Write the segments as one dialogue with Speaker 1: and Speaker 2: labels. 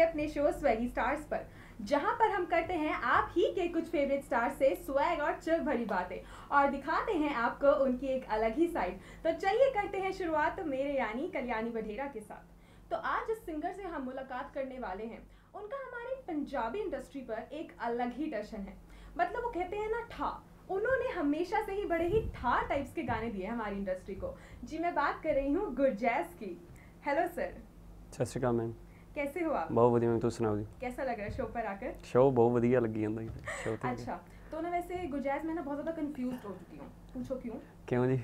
Speaker 1: आपके अपने show Swiggy stars पर जहां पर हम करते हैं आप ही के कुछ फेवरेट स्टार से स्वैग और चिल भरी बातें और दिखाते हैं आपको उनकी एक अलग ही साइड तो चलिए करते हैं शुरुआत मेरे यानी कल्याणी बढेरा के साथ तो आज इस सिंगर से हम मुलाकात करने वाले हैं उनका हमारे पंजाबी इंडस्ट्री पर एक अलग ही दर्शन है मतलब वो कहते हैं ना ठा उन्होंने हमेशा से ही बड़े ही ठा टाइप्स के गाने दिए हमारी इंडस्ट्री को जी मैं बात कर रही हूँ गुरजैस की हेलो सर सत श्रीकाल मैम ਕੈਸੇ ਹੋ ਆਪ ਬਹੁਤ
Speaker 2: ਵਧੀਆ ਮੈਂ ਤੁਸੀਂ ਸੁਣਾਓ ਜੀ
Speaker 1: ਕੈਸਾ ਲੱਗ ਰਿਹਾ ਸ਼ੋਅ ਪਰ ਆ ਕੇ
Speaker 2: ਸ਼ੋਅ ਬਹੁਤ ਵਧੀਆ ਲੱਗੀ ਜਾਂਦਾ ਹੈ ਸ਼ੋਅ ਤੇ ਅੱਛਾ
Speaker 1: ਤਾਂ ਉਹਨਾਂ ਵੈਸੇ ਗੁਜੈਜ਼ ਮੈਂ ਨਾ ਬਹੁਤ ਜ਼ਿਆਦਾ ਕਨਫਿਊਜ਼ਡ ਹੋ ਚੁੱਕੀ ਹਾਂ ਪੁੱਛੋ ਕਿਉਂ ਕਿਉਂ ਜੀ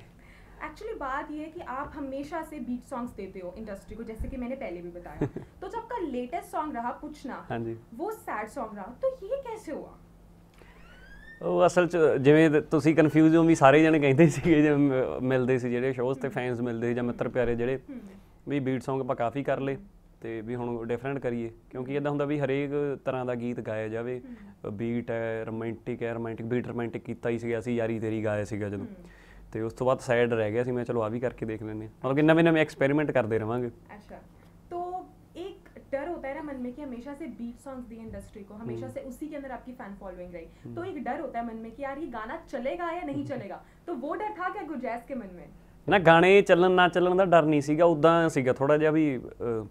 Speaker 1: ਐਕਚੁਅਲੀ ਬਾਤ ਇਹ ਹੈ ਕਿ ਆਪ ਹਮੇਸ਼ਾ ਸੇ ਬੀਟ ਸੌਂਗਸ ਦੇਤੇ ਹੋ ਇੰਡਸਟਰੀ ਕੋ ਜੈਸੇ ਕਿ ਮੈਂਨੇ ਪਹਿਲੇ ਵੀ ਬਤਾਇਆ ਤਾਂ ਜਬ ਕਾ ਲੇਟੈਸਟ ਸੌਂਗ ਰਹਾ ਪੁੱਛਣਾ ਹਾਂ ਜੀ ਉਹ ਸੈਡ ਸੌਂਗ ਰਹਾ ਤਾਂ ਇਹ ਕੈਸੇ ਹੋਆ
Speaker 2: ਉਹ ਅਸਲ ਚ ਜਿਵੇਂ ਤੁਸੀਂ ਕਨਫਿਊਜ਼ ਹੋ ਵੀ ਸਾਰੇ ਜਣੇ ਕਹਿੰਦੇ ਸੀਗੇ ਜੇ ਮਿਲਦੇ ਸੀ ਜਿਹੜੇ ਸ਼ੋਅਸ ਤੇ ਫੈਨਸ ਮਿਲਦੇ ਜਾਂ ਮਿੱਤਰ ਪਿਆਰੇ ਜਿਹੜੇ ਵੀ ਬੀਟ ਸੌਂਗ ਆਪਾਂ ਕਾਫੀ ਕਰ ਲਏ ਤੇ ਵੀ ਹੁਣ ਡਿਫਰੈਂਟ ਕਰੀਏ ਕਿਉਂਕਿ ਇਦਾਂ ਹੁੰਦਾ ਵੀ ਹਰੇਕ ਤਰ੍ਹਾਂ ਦਾ ਗੀਤ ਗਾਇਆ ਜਾਵੇ ਬੀਟ ਹੈ ਰੋਮਾਂਟਿਕ ਹੈ ਰੋਮਾਂਟਿਕ ਬੀਟ ਰੋਮਾਂਟਿਕ ਕੀਤਾ ਹੀ ਸੀਗਾ ਅਸੀਂ ਯਾਰੀ ਤੇਰੀ ਗਾਇਆ ਸੀਗਾ ਜਦੋਂ ਤੇ ਉਸ ਤੋਂ ਬਾਅਦ ਸਾਈਡ ਰਹਿ ਗਿਆ ਸੀ ਮੈਂ ਚਲੋ ਆ ਵੀ ਕਰਕੇ ਦੇਖ ਲੈਂਦੇ ਮਤਲਬ ਕਿ ਨਵੇਂ ਨਵੇਂ ਐਕਸਪੈਰੀਮੈਂਟ ਕਰਦੇ ਰਵਾਂਗੇ
Speaker 1: ਅੱਛਾ तो एक डर होता है ना मन में कि हमेशा से बीट सॉन्ग्स दी इंडस्ट्री को हमेशा से उसी के अंदर आपकी फैन फॉलोइंग रही तो एक डर होता है मन में कि यार ये गाना चलेगा या नहीं चलेगा तो वो डर था क्या गुरजैस के मन में
Speaker 2: ਨਾ ਗਾਣੇ ਚੱਲਣ ਨਾ ਚੱਲਣ ਦਾ ਡਰ ਨਹੀਂ ਸੀਗਾ ਉਦਾਂ ਸੀਗਾ ਥੋੜਾ ਜਿਹਾ ਵੀ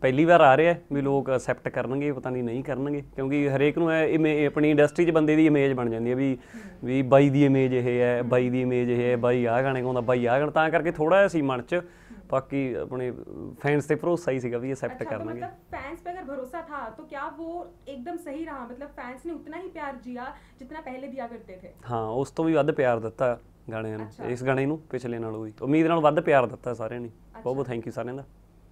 Speaker 2: ਪਹਿਲੀ ਵਾਰ ਆ ਰਿਹਾ ਵੀ ਲੋਕ ਅਸੈਪਟ ਕਰਨਗੇ ਪਤਾ ਨਹੀਂ ਨਹੀਂ ਕਰਨਗੇ ਕਿਉਂਕਿ ਹਰੇਕ ਨੂੰ ਇਹ ਆਪਣੀ ਇੰਡਸਟਰੀ 'ਚ ਬੰਦੇ ਦੀ ਇਮੇਜ ਬਣ ਜਾਂਦੀ ਹੈ ਵੀ ਵੀ ਬਾਈ ਦੀ ਇਮੇਜ ਇਹ ਹੈ ਬਾਈ ਦੀ ਇਮੇਜ ਇਹ ਹੈ ਬਾਈ ਆ ਗਾਣੇ ਗਾਉਂਦਾ ਬਾਈ ਆ ਗਾਣ ਤਾਂ ਕਰਕੇ ਥੋੜਾ ਜਿਹਾ ਸੀ ਮਨ 'ਚ ਬਾਕੀ ਆਪਣੇ ਫੈਨਸ ਤੇ ਭਰੋਸਾ ਹੀ ਸੀਗਾ ਵੀ ਅਸੈਪਟ ਕਰਨਗੇ ਮਤਲਬ
Speaker 1: ਫੈਨਸ 'ਤੇ ਅਗਰ ਭਰੋਸਾ ਥਾ ਤਾਂ ਕੀ तो ਉਹ वो एकदम सही रहा मतलब फैंस ने उतना ही प्यार जिया जितना पहले दिया करते थे हाँ
Speaker 2: उस तो ਵੱਧ ਪਿਆਰ ਦਿੱਤਾ ਗਾਣਿਆਂ ਨੂੰ ਇਸ ਗਾਣੇ ਨੂੰ ਪਿਛਲੇ ਨਾਲੋਂ ਵੀ ਉਮੀਦ ਨਾਲ ਵੱਧ ਪਿਆਰ ਦਿੱਤਾ ਸਾਰਿਆਂ ਨੇ ਬਹੁਤ ਬਹੁਤ ਥੈਂਕ ਯੂ ਸਾਰਿਆਂ ਦਾ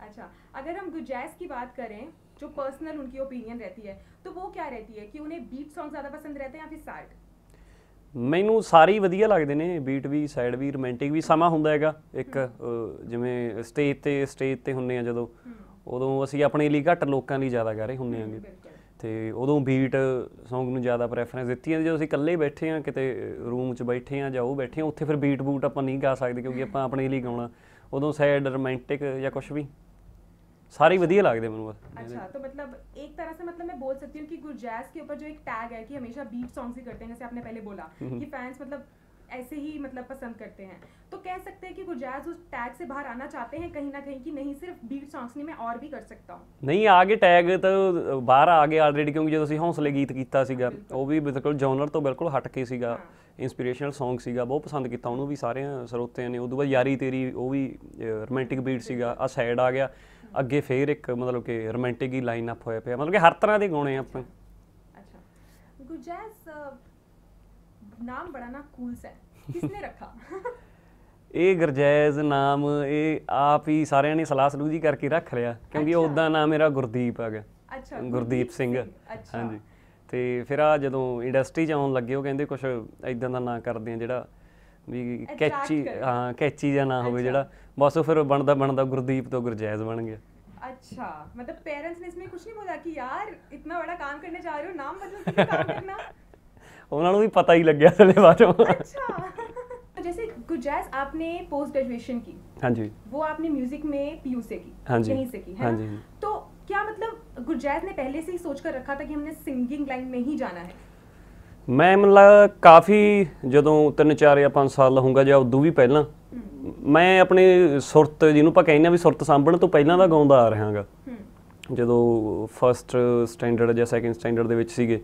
Speaker 1: ਅੱਛਾ ਅਗਰ ਹਮ ਗੁਜੈਸ ਦੀ ਬਾਤ ਕਰੇ ਜੋ ਪਰਸਨਲ ਉਨਕੀ ਓਪੀਨੀਅਨ ਰਹਤੀ ਹੈ ਤੋ ਉਹ ਕੀ ਰਹਤੀ ਹੈ ਕਿ ਉਹਨੇ ਬੀਟ ਸੌਂਗ ਜ਼ਿਆਦਾ ਪਸੰਦ ਰਹਤੇ हैं ਜਾਂ ਫਿਰ सैड
Speaker 2: ਮੈਨੂੰ ਸਾਰੇ ਹੀ ਵਧੀਆ ਲੱਗਦੇ ਨੇ ਬੀਟ ਵੀ ਸਾਈਡ ਵੀ ਰੋਮਾਂਟਿਕ ਵੀ ਸਮਾਂ ਹੁੰਦਾ ਹੈਗਾ ਇੱਕ ਜਿਵੇਂ ਸਟੇਜ ਤੇ ਸਟੇਜ ਤੇ ਹੁੰਨੇ ਆ ਜਦੋਂ ਉਦੋਂ ਅਸੀਂ ਆਪਣੇ ਲਈ ਘੱਟ ਲੋਕਾਂ ਲਈ ਜ਼ਿਆਦਾ ਕਰ ਰਹੇ ਹੁੰਨੇ ਆਂਗੇ ਤੇ ਉਦੋਂ ਬੀਟ Song ਨੂੰ ਜ਼ਿਆਦਾ ਪ੍ਰੈਫਰੈਂਸ ਦਿੱਤੀ ਜਾਂਦੀ ਜਦੋਂ ਅਸੀਂ ਇਕੱਲੇ ਬੈਠੇ ਆ ਕਿਤੇ ਰੂਮ 'ਚ ਬੈਠੇ ਆ ਜਾਂ ਉਹ ਬੈਠੇ ਆ ਉੱਥੇ ਫਿਰ ਬੀਟ ਬੂਟ ਆਪਾਂ ਨਹੀਂ ਗਾ ਸਕਦੇ ਕਿਉਂਕਿ ਆਪਾਂ ਆਪਣੇ ਲਈ ਗਾਉਣਾ ਉਦੋਂ ਸੈਡ ਰੋਮਾਂਟਿਕ ਜਾਂ ਕੁਝ ਵੀ ਸਾਰੇ ਵਧੀਆ ਲੱਗਦੇ ਮੈਨੂੰ ਬਸ ਅੱਛਾ ਤਾਂ
Speaker 1: ਮਤਲਬ ਇੱਕ ਤਰ੍ਹਾਂ ਸੇ ਮਤਲਬ ਮੈਂ ਬੋਲ ਸਕਦੀ ਹਾਂ ਕਿ ਗੁਰਜੈਸ ਕੇ ਉੱਪਰ ਜੋ ਇੱਕ ਟੈਗ ਹੈ ਕਿ ਹਮੇਸ਼ਾ ਬੀਟ Songs ਹੀ ਕਰਦੇ ਹਨ ਜਿਵੇਂ ਆਪਨੇ ਪਹਿਲੇ ਬੋਲਾ ਕਿ ਫੈਨਸ ਮਤਲਬ ऐसे ही मतलब पसंद करते हैं तो कह सकते हैं कि गुरजाज उस टैग से बाहर आना चाहते हैं कहीं ना कहीं कि नहीं सिर्फ बीट ਸੌਂਗਸ ਨਹੀਂ ਮੈਂ ਔਰ ਵੀ ਕਰ ਸਕਦਾ ਹਾਂ
Speaker 2: ਨਹੀਂ ਆਗੇ ਟੈਗ ਤਾਂ ਬਾਹਰ ਆ ਗਏ ਆਲਰੇਡੀ ਕਿਉਂਕਿ ਜਦੋਂ ਅਸੀਂ ਹੌਸਲੇ ਗੀਤ ਕੀਤਾ ਸੀਗਾ ਉਹ ਵੀ ਬਿਲਕੁਲ ਜੌਨਰ ਤੋਂ ਬਿਲਕੁਲ ਹਟ ਕੇ ਸੀਗਾ ਇਨਸਪੀਰੇਸ਼ਨਲ Song ਸੀਗਾ ਬਹੁਤ ਪਸੰਦ ਕੀਤਾ ਉਹਨੂੰ ਵੀ ਸਾਰਿਆਂ ਸਰੋਤਿਆਂ ਨੇ ਉਦੋਂ ਬਾਅਦ ਯਾਰੀ ਤੇਰੀ ਉਹ ਵੀ ਰੋਮਾਂਟਿਕ ਬੀਟ ਸੀਗਾ ਆ ਸਾਈਡ ਆ ਗਿਆ ਅੱਗੇ ਫੇਰ ਇੱਕ ਮਤਲਬ ਕਿ ਰੋਮਾਂਟਿਕ ਹੀ ਲਾਈਨ ਅਪ ਹੋਇਆ ਪਿਆ ਮਤਲਬ ਕਿ ਹਰ ਤਰ੍ਹਾਂ ਦੇ ਗਾਣੇ ਆਪਾਂ
Speaker 1: ਅੱਛਾ ਗੁਰਜੈਸ ਨਾਮ ਬੜਾ ਨਾ ਕੂਲ ਸੈ ਕਿਸਨੇ ਰੱਖਾ
Speaker 2: ਇਹ ਗਰਜੈਜ਼ ਨਾਮ ਇਹ ਆਪ ਹੀ ਸਾਰਿਆਂ ਨੇ ਸਲਾਹ ਸਲੂਹ ਜੀ ਕਰਕੇ ਰੱਖ ਲਿਆ ਕਿਉਂਕਿ ਉਹਦਾ ਨਾਮ ਮੇਰਾ ਗੁਰਦੀਪ ਹੈਗਾ ਅੱਛਾ ਗੁਰਦੀਪ ਸਿੰਘ ਹਾਂਜੀ ਤੇ ਫਿਰ ਆ ਜਦੋਂ ਇੰਡਸਟਰੀ ਚ ਆਉਣ ਲੱਗੇ ਉਹ ਕਹਿੰਦੇ ਕੁਝ ਐਦਾਂ ਦਾ ਨਾਂ ਕਰਦੇ ਆ ਜਿਹੜਾ ਵੀ ਕੈਚੀ ਹਾਂ ਕੈਚੀ ਜਿਹਾ ਨਾ ਹੋਵੇ ਜਿਹੜਾ ਬਸ ਉਹ ਫਿਰ ਬਣਦਾ ਬਣਦਾ ਗੁਰਦੀਪ ਤੋਂ ਗਰਜੈਜ਼ ਬਣ ਗਿਆ
Speaker 1: अच्छा मतलब पेरेंट्स ने इसमें कुछ नहीं बोला कि यार इतना बड़ा काम करने जा रहे हो नाम बदल के काम करना
Speaker 2: ਉਹਨਾਂ ਨੂੰ ਵੀ ਪਤਾ ਹੀ ਲੱਗਿਆ ਥਲੇ ਬਾਅਦੋਂ ਅੱਛਾ
Speaker 1: ਜੈਸੇ ਗੁਜੈਸ ਆਪਨੇ ਪੋਸਟ ਗ੍ਰੈਜੂਏਸ਼ਨ ਕੀ ਹਾਂਜੀ ਉਹ ਆਪਨੇ 뮤직 ਮੇ ਪੀਯੂ ਸੇ ਕੀ ਹਾਂਜੀ ਨਹੀਂ ਸੇ ਕੀ की है हाँ जी। ना तो क्या मतलब गुरजैज ने पहले से ही सोच कर रखा था कि हमने सिंगिंग लाइन
Speaker 2: ਮੈਂ ਮਤਲਬ ਕਾਫੀ ਜਦੋਂ 3 4 ਜਾਂ 5 ਸਾਲ ਹੋਊਗਾ ਜਾਂ ਉਦੋਂ ਵੀ ਪਹਿਲਾਂ ਮੈਂ ਆਪਣੇ ਸੁਰਤ ਜਿਹਨੂੰ ਆਪਾਂ ਕਹਿੰਦੇ ਆ ਵੀ ਸੁਰਤ ਸਾਂਭਣ ਤੋਂ ਪਹਿਲਾਂ ਦਾ ਗਾਉਂਦਾ ਆ ਰਿਹਾਗਾ ਜਦੋਂ ਫਰਸਟ ਸਟੈਂਡਰਡ ਜਾਂ ਸੈਕਿੰਡ ਸਟੈਂਡਰਡ ਦੇ ਵਿੱਚ ਸੀਗੇ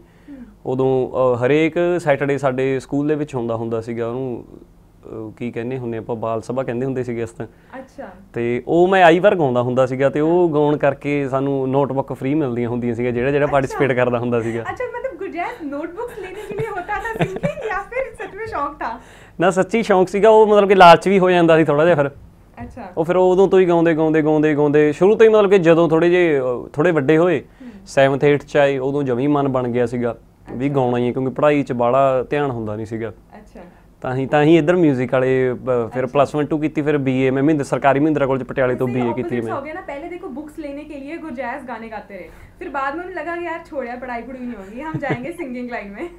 Speaker 2: ਉਦੋਂ ਹਰੇਕ ਸੈਟਰਡੇ ਸਾਡੇ ਸਕੂਲ ਦੇ ਵਿੱਚ ਹੁੰਦਾ ਹੁੰਦਾ ਸੀਗਾ ਉਹਨੂੰ ਕੀ ਕਹਿੰਦੇ ਹੁੰਦੇ ਆਪਾਂ ਬਾਲ ਸਭਾ ਕਹਿੰਦੇ ਹੁੰਦੇ ਸੀਗੇ ਇਸ ਤਰ੍ਹਾਂ ਅੱਛਾ ਤੇ ਉਹ ਮੈਂ ਆਈ ਵਾਰ ਗਾਉਂਦਾ ਹੁੰਦਾ ਸੀਗਾ ਤੇ ਉਹ ਗਾਉਣ ਕਰਕੇ ਸਾਨੂੰ ਨੋਟਬੁੱਕ ਫ੍ਰੀ ਮਿਲਦੀਆਂ ਹੁੰਦੀਆਂ ਸੀਗਾ ਜਿਹੜਾ ਜਿਹੜਾ ਪਾਰਟਿਸਿਪੇਟ ਕਰਦਾ ਹੁੰਦਾ ਸੀਗਾ
Speaker 1: ਅੱਛਾ ਮਤਲਬ ਗੁਜੈਤ ਨੋਟਬੁੱਕਸ ਲੈਣੇ ਕੇ ਲਈ ਹੋਤਾ ਤਾਂ ਸਿੰਗਿੰਗ ਜਾਂ ਫਿਰ ਸੱਚ ਵਿੱਚ ਸ਼ੌਕ ਥਾ
Speaker 2: ਨਾ ਸੱਚੀ ਸ਼ੌਕ ਸੀਗਾ ਉਹ ਮਤਲਬ ਕਿ ਲਾਲਚ ਵੀ ਹੋ ਜਾਂਦਾ ਸੀ ਥੋੜਾ ਜਿਹਾ ਫਿਰ ਅੱਛਾ ਉਹ ਫਿਰ ਉਦੋਂ ਤੋਂ ਹੀ ਗਾਉਂਦੇ ਗਾਉਂਦੇ ਗਾਉਂਦੇ ਗਾਉਂਦੇ ਸ਼ੁਰੂ ਤੋਂ ਹੀ ਮਤਲਬ ਕਿ ਜਦੋਂ ਥੋੜੇ ਜੇ ਥੋੜੇ ਵੱਡੇ ਹੋਏ 7th 8th ਚ ਆਏ ਉਦੋਂ ਜਮੀ ਮਨ ਬਣ ਗਿਆ ਸੀਗਾ ਵੀ ਗਾਉਣਾ ਹੀ ਕਿਉਂਕਿ ਪੜ੍ਹਾਈ 'ਚ ਬਾਲਾ ਧਿਆਨ ਹੁੰਦਾ ਨਹੀਂ ਸੀਗਾ ਅੱਛਾ ਤਾਂ ਹੀ ਤਾਂ ਹੀ ਇਧਰ 뮤직 ਵਾਲੇ ਫਿਰ ਪਲੱਸ 1 2 ਕੀਤੀ ਫਿਰ ਬੀਏ ਮੈਂ ਮਹਿੰਦਰ ਸਰਕਾਰੀ ਮਹਿੰਦਰਾ ਕਾਲਜ ਪਟਿਆਲੇ ਤੋਂ ਬੀਏ ਕੀਤੀ ਮੈਂ ਹੋ
Speaker 1: ਗਿਆ ਨਾ ਪਹਿਲੇ ਦੇਖੋ ਬੁੱਕਸ ਲੈਣੇ ਕੇ ਲਈ ਗੁਰਜੈਸ ਗਾਣੇ ਗਾਤੇ ਰਹੇ ਫਿਰ ਬਾਅਦ में उन्हें ਕਿ ਯਾਰ ਛੋੜਿਆ ਪੜ੍ਹਾਈ ਪੜ੍ਹੀ ਨਹੀਂ नहीं ਹਮ हम ਸਿੰਗਿੰਗ ਲਾਈਨ ਮੇ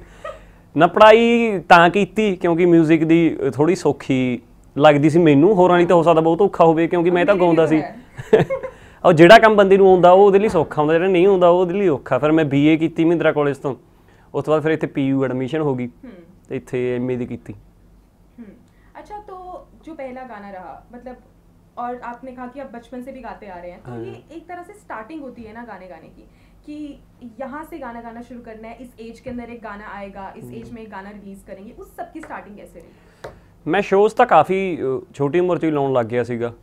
Speaker 2: ਨਾ ਪੜ੍ਹਾਈ ਤਾਂ ਕੀਤੀ ਕਿਉਂਕਿ 뮤직 ਦੀ ਥੋੜੀ ਸੌਖੀ ਲੱਗਦੀ ਸੀ ਮੈਨੂੰ ਹੋਰਾਂ ਲਈ ਤਾਂ ਹੋ ਸਕਦਾ ਬਹੁਤ ਔਖਾ ਹੋਵੇ ਕਿਉਂਕਿ ਮੈਂ ਤਾਂ ਗਾਉਂਦਾ ਸੀ ਉਹ ਜਿਹੜਾ ਕੰਮ ਬੰਦੇ ਨੂੰ ਆਉਂਦਾ ਉਹ ਉਹਦੇ ਲਈ ਸੌਖਾ ਹੁੰਦਾ ਜਿਹੜਾ ਨਹੀਂ ਆਉਂਦਾ ਉਹ ਉਹਦੇ ਲਈ ਔਖਾ ਫਿਰ ਮੈਂ ਬੀਏ ਕੀਤੀ ਮਿੰਦਰਾ ਕਾਲਜ ਤੋਂ ਉਸ ਤੋਂ ਬਾਅਦ ਫਿਰ ਇੱਥੇ ਪੀਯੂ ਐਡਮਿਸ਼ਨ ਹੋ ਗਈ ਹੂੰ ਤੇ ਇੱਥੇ ਐਮਏ ਦੀ ਕੀਤੀ
Speaker 1: ਹੂੰ ਅੱਛਾ ਤੋ ਜੋ ਪਹਿਲਾ ਗਾਣਾ ਰਹਾ ਮਤਲਬ ਔਰ ਆਪਨੇ ਕਹਾ ਕਿ ਆਪ ਬਚਪਨ ਸੇ ਵੀ ਗਾਤੇ ਆ ਰਹੇ ਹਨ ਤੋ ਇਹ ਇੱਕ ਤਰ੍ਹਾਂ ਸੇ ਸਟਾਰਟਿੰਗ ਹੁੰਦੀ ਹੈ ਨਾ ਗਾਣੇ ਗਾਣੇ ਕੀ ਕਿ ਯਹਾਂ ਸੇ ਗਾਣਾ ਗਾਣਾ ਸ਼ੁਰੂ ਕਰਨਾ ਹੈ ਇਸ ਏਜ ਕੇ ਅੰਦਰ ਇੱਕ ਗਾਣਾ ਆਏਗਾ ਇਸ ਏਜ ਮੇ ਗਾਣਾ ਰਿਲੀਜ਼ ਕਰਨਗੇ ਉਸ ਸਭ ਕੀ ਸਟਾਰਟਿੰਗ ਐਸੇ ਰਹੀ
Speaker 2: ਮੈਂ ਸ਼ੋਜ਼ ਤਾਂ ਕਾਫੀ ਛੋਟੀ ਉਮਰ ਤੋਂ ਹੀ ਲਾਉਣ ਲੱਗ ਗਿਆ ਸੀਗਾ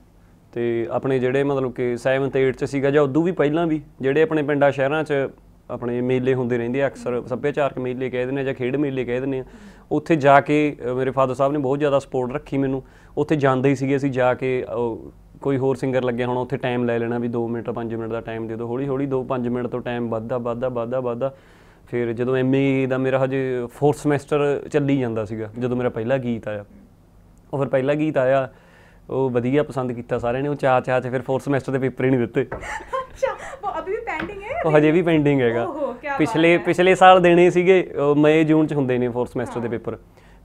Speaker 2: ਤੇ ਆਪਣੇ ਜਿਹੜੇ ਮਤਲਬ ਕਿ 7th 8th ਚ ਸੀਗਾ ਜਾਂ ਉਦੋਂ ਵੀ ਪਹਿਲਾਂ ਵੀ ਜਿਹੜੇ ਆਪਣੇ ਪਿੰਡਾਂ ਸ਼ਹਿਰਾਂ ਚ ਆਪਣੇ ਮੇਲੇ ਹੁੰਦੇ ਰਹਿੰਦੇ ਆ ਅਕਸਰ ਸੱਭਿਆਚਾਰਕ ਮੇਲੇ ਕਹਿ ਦਿੰਦੇ ਆ ਜਾਂ ਖੇਡ ਮੇਲੇ ਕਹਿ ਦਿੰਦੇ ਆ ਉੱਥੇ ਜਾ ਕੇ ਮੇਰੇ ਫਾਦਰ ਸਾਹਿਬ ਨੇ ਬਹੁਤ ਜ਼ਿਆਦਾ ਸਪੋਰਟ ਰੱਖੀ ਮੈਨੂੰ ਉੱਥੇ ਜਾਂਦੇ ਹੀ ਸੀਗੇ ਅਸੀਂ ਜਾ ਕੇ ਕੋਈ ਹੋਰ ਸਿੰਗਰ ਲੱਗਿਆ ਹੋਣਾ ਉੱਥੇ ਟਾਈਮ ਲੈ ਲੈਣਾ ਵੀ 2 ਮਿੰਟ 5 ਮਿੰਟ ਦਾ ਟਾਈਮ ਦੇ ਦਿਓ ਹੌਲੀ ਹੌਲੀ 2-5 ਮਿੰਟ ਤੋਂ ਟਾਈਮ ਵੱਧਦਾ ਵੱਧਦਾ ਵੱਧਦਾ ਵੱਧਦਾ ਫਿਰ ਜਦੋਂ ਐਮਏ ਦਾ ਮੇਰਾ ਹਜੇ 4th ਸਮੈਸਟਰ ਚੱਲੀ ਜਾਂਦਾ ਸੀਗਾ ਜਦੋਂ ਮੇਰਾ ਪਹਿਲਾ ਗੀਤ ਆਇਆ ਉਹ ਫਿਰ ਪਹਿਲਾ ਗੀਤ ਆਇਆ ਉਹ ਵਧੀਆ ਪਸੰਦ ਕੀਤਾ ਸਾਰਿਆਂ ਨੇ ਉਹ ਚਾ ਚਾ ਚ ਫਿਰ 4th ਸਮੈਸਟਰ ਦੇ ਪੇਪਰ ਹੀ ਨਹੀਂ ਦਿੱਤੇ ਅੱਛਾ ਉਹ ਅਭੀ ਵੀ ਪੈਂਡਿੰਗ ਹੈ ਉਹ ਹਜੇ ਵੀ ਪੈਂਡਿੰਗ ਹੈਗਾ ਪਿਛਲੇ ਪਿਛਲੇ ਸਾਲ ਦੇਣੇ ਸੀਗੇ ਮਈ ਜੂਨ ਚ ਹੁੰਦੇ ਨੇ 4th ਸਮੈਸਟਰ ਦੇ ਪੇਪਰ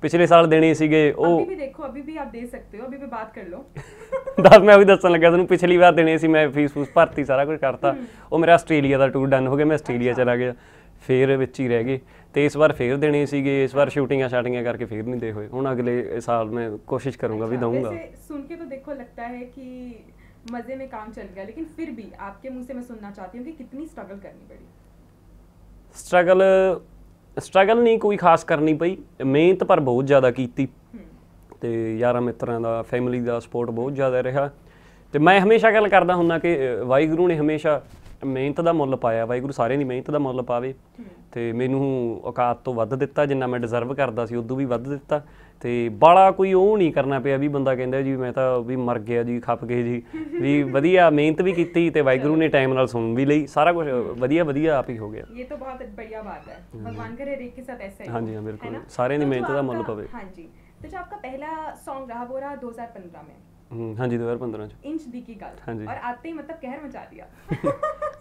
Speaker 2: ਪਿਛਲੇ ਸਾਲ ਦੇਣੇ ਸੀਗੇ ਉਹ ਅਭੀ ਵੀ
Speaker 1: ਦੇਖੋ ਅਭੀ ਵੀ ਆਪ ਦੇ ਸਕਦੇ ਹੋ ਅਭੀ ਵੀ ਬਾਤ ਕਰ ਲਓ
Speaker 2: ਦੱਸ ਮੈਂ ਅਭੀ ਦੱਸਣ ਲੱਗਾ ਤੁਹਾਨੂੰ ਪਿਛਲੀ ਵਾਰ ਦੇਣੇ ਸੀ ਮੈਂ ਫੀਸ ਫੂਸ ਭਰਤੀ ਸਾਰਾ ਕੁਝ ਕਰਤਾ ਉਹ ਮੇਰਾ ਆਸਟ੍ਰੇਲੀਆ ਦਾ ਟੂਰ ਡਨ ਹੋ ਗਿਆ ਮੈਂ ਆਸਟ੍ਰੇਲੀਆ ਚਲਾ ਗਿਆ ਫੇਰ ਵਿੱਚ ਹੀ ਰਹਿ ਗਏ ਤੇ ਇਸ ਵਾਰ ਫੇਰ ਦੇਣੇ ਸੀਗੇ ਇਸ ਵਾਰ ਸ਼ੂਟਿੰਗਾਂ ਸ਼ਾਟਿੰਗਾਂ ਕਰਕੇ ਫੇਰ ਨਹੀਂ ਦੇ ਹੋਏ ਹੁਣ ਅਗਲੇ ਸਾਲ ਮੈਂ ਕੋਸ਼ਿਸ਼ ਕਰੂੰਗਾ ਵੀ ਦਊਂਗਾ
Speaker 1: ਸੁਣ ਕੇ ਤਾਂ ਦੇਖੋ ਲੱਗਦਾ ਹੈ ਕਿ ਮਜ਼ੇ ਮੇ ਕੰਮ ਚੱਲ ਗਿਆ ਲੇਕਿਨ ਫਿਰ ਵੀ ਆਪਕੇ ਮੂੰਹ ਸੇ ਮੈਂ ਸੁਣਨਾ ਚਾਹਤੀ ਹਾਂ ਕਿ ਕਿਤਨੀ ਸਟਰਗਲ ਕਰਨੀ ਪਈ
Speaker 2: ਸਟਰਗਲ ਸਟਰਗਲ ਨਹੀਂ ਕੋਈ ਖਾਸ ਕਰਨੀ ਪਈ ਮਿਹਨਤ ਪਰ ਬਹੁਤ ਜ਼ਿਆਦਾ ਕੀਤੀ ਤੇ ਯਾਰਾਂ ਮਿੱਤਰਾਂ ਦਾ ਫੈਮਿਲੀ ਦਾ ਸਪੋਰਟ ਬਹੁਤ ਜ਼ਿਆਦਾ ਰਿਹਾ ਤੇ ਮੈਂ ਹਮੇਸ਼ਾ ਗੱਲ ਕਰਦਾ ਹੁੰਨਾ ਕਿ ਵਾਹਿਗੁਰੂ ਨੇ ਹਮੇਸ਼ਾ ਮਿਹਨਤ ਦਾ ਮੁੱਲ ਪਾਇਆ ਵਾਹਿਗੁਰੂ ਸਾਰਿਆਂ ਦੀ ਮਿਹਨਤ ਦਾ ਮੁੱਲ ਪਾਵੇ ਤੇ ਮੈਨੂੰ ਔਕਾਤ ਤੋਂ ਵੱਧ ਦਿੱਤਾ ਜਿੰਨਾ ਮੈਂ ਡਿਜ਼ਰਵ ਕਰਦਾ ਸੀ ਉਦੋਂ ਵੀ ਵੱਧ ਦਿੱਤਾ ਤੇ ਬਾਲਾ ਕੋਈ ਉਹ ਨਹੀਂ ਕਰਨਾ ਪਿਆ ਵੀ ਬੰਦਾ ਕਹਿੰਦਾ ਜੀ ਮੈਂ ਤਾਂ ਵੀ ਮਰ ਗਿਆ ਜੀ ਖੱਪ ਗਏ ਜੀ ਵੀ ਵਧੀਆ ਮਿਹਨਤ ਵੀ ਕੀਤੀ ਤੇ ਵਾਹਿਗੁਰੂ ਨੇ ਟਾਈਮ ਨਾਲ ਸੁਣ ਵੀ ਲਈ ਸਾਰਾ ਕੁਝ ਵਧੀਆ ਵਧੀਆ ਆਪ ਹੀ ਹੋ ਗਿਆ
Speaker 1: ਇਹ ਤਾਂ ਬਹੁਤ ਬੜੀਆ ਬਾਤ ਹੈ ਭਗਵਾਨ ਕਰੇ ਰੇਕ ਕੇ ਸਾਥ ਐਸਾ ਹੀ ਹਾਂਜੀ ਹਾਂ
Speaker 2: ਬਿਲਕੁਲ ਸਾਰਿਆਂ ਦੀ ਮਿਹਨਤ ਦਾ ਮੁੱਲ ਪਵੇ
Speaker 1: ਹਾਂਜੀ ਤੇ ਜੋ ਆਪਕਾ ਪਹਿਲਾ Song रहा वो 2015
Speaker 2: ਮੇ ਹਾਂਜੀ 2015 ਚ
Speaker 1: ਇੰਚ ਦੀ ਕੀ ਗੱਲ ਔਰ ਆਤੇ ਹੀ ਮਤਲਬ ਕਹਿਰ ਮਚਾ ਦਿਆ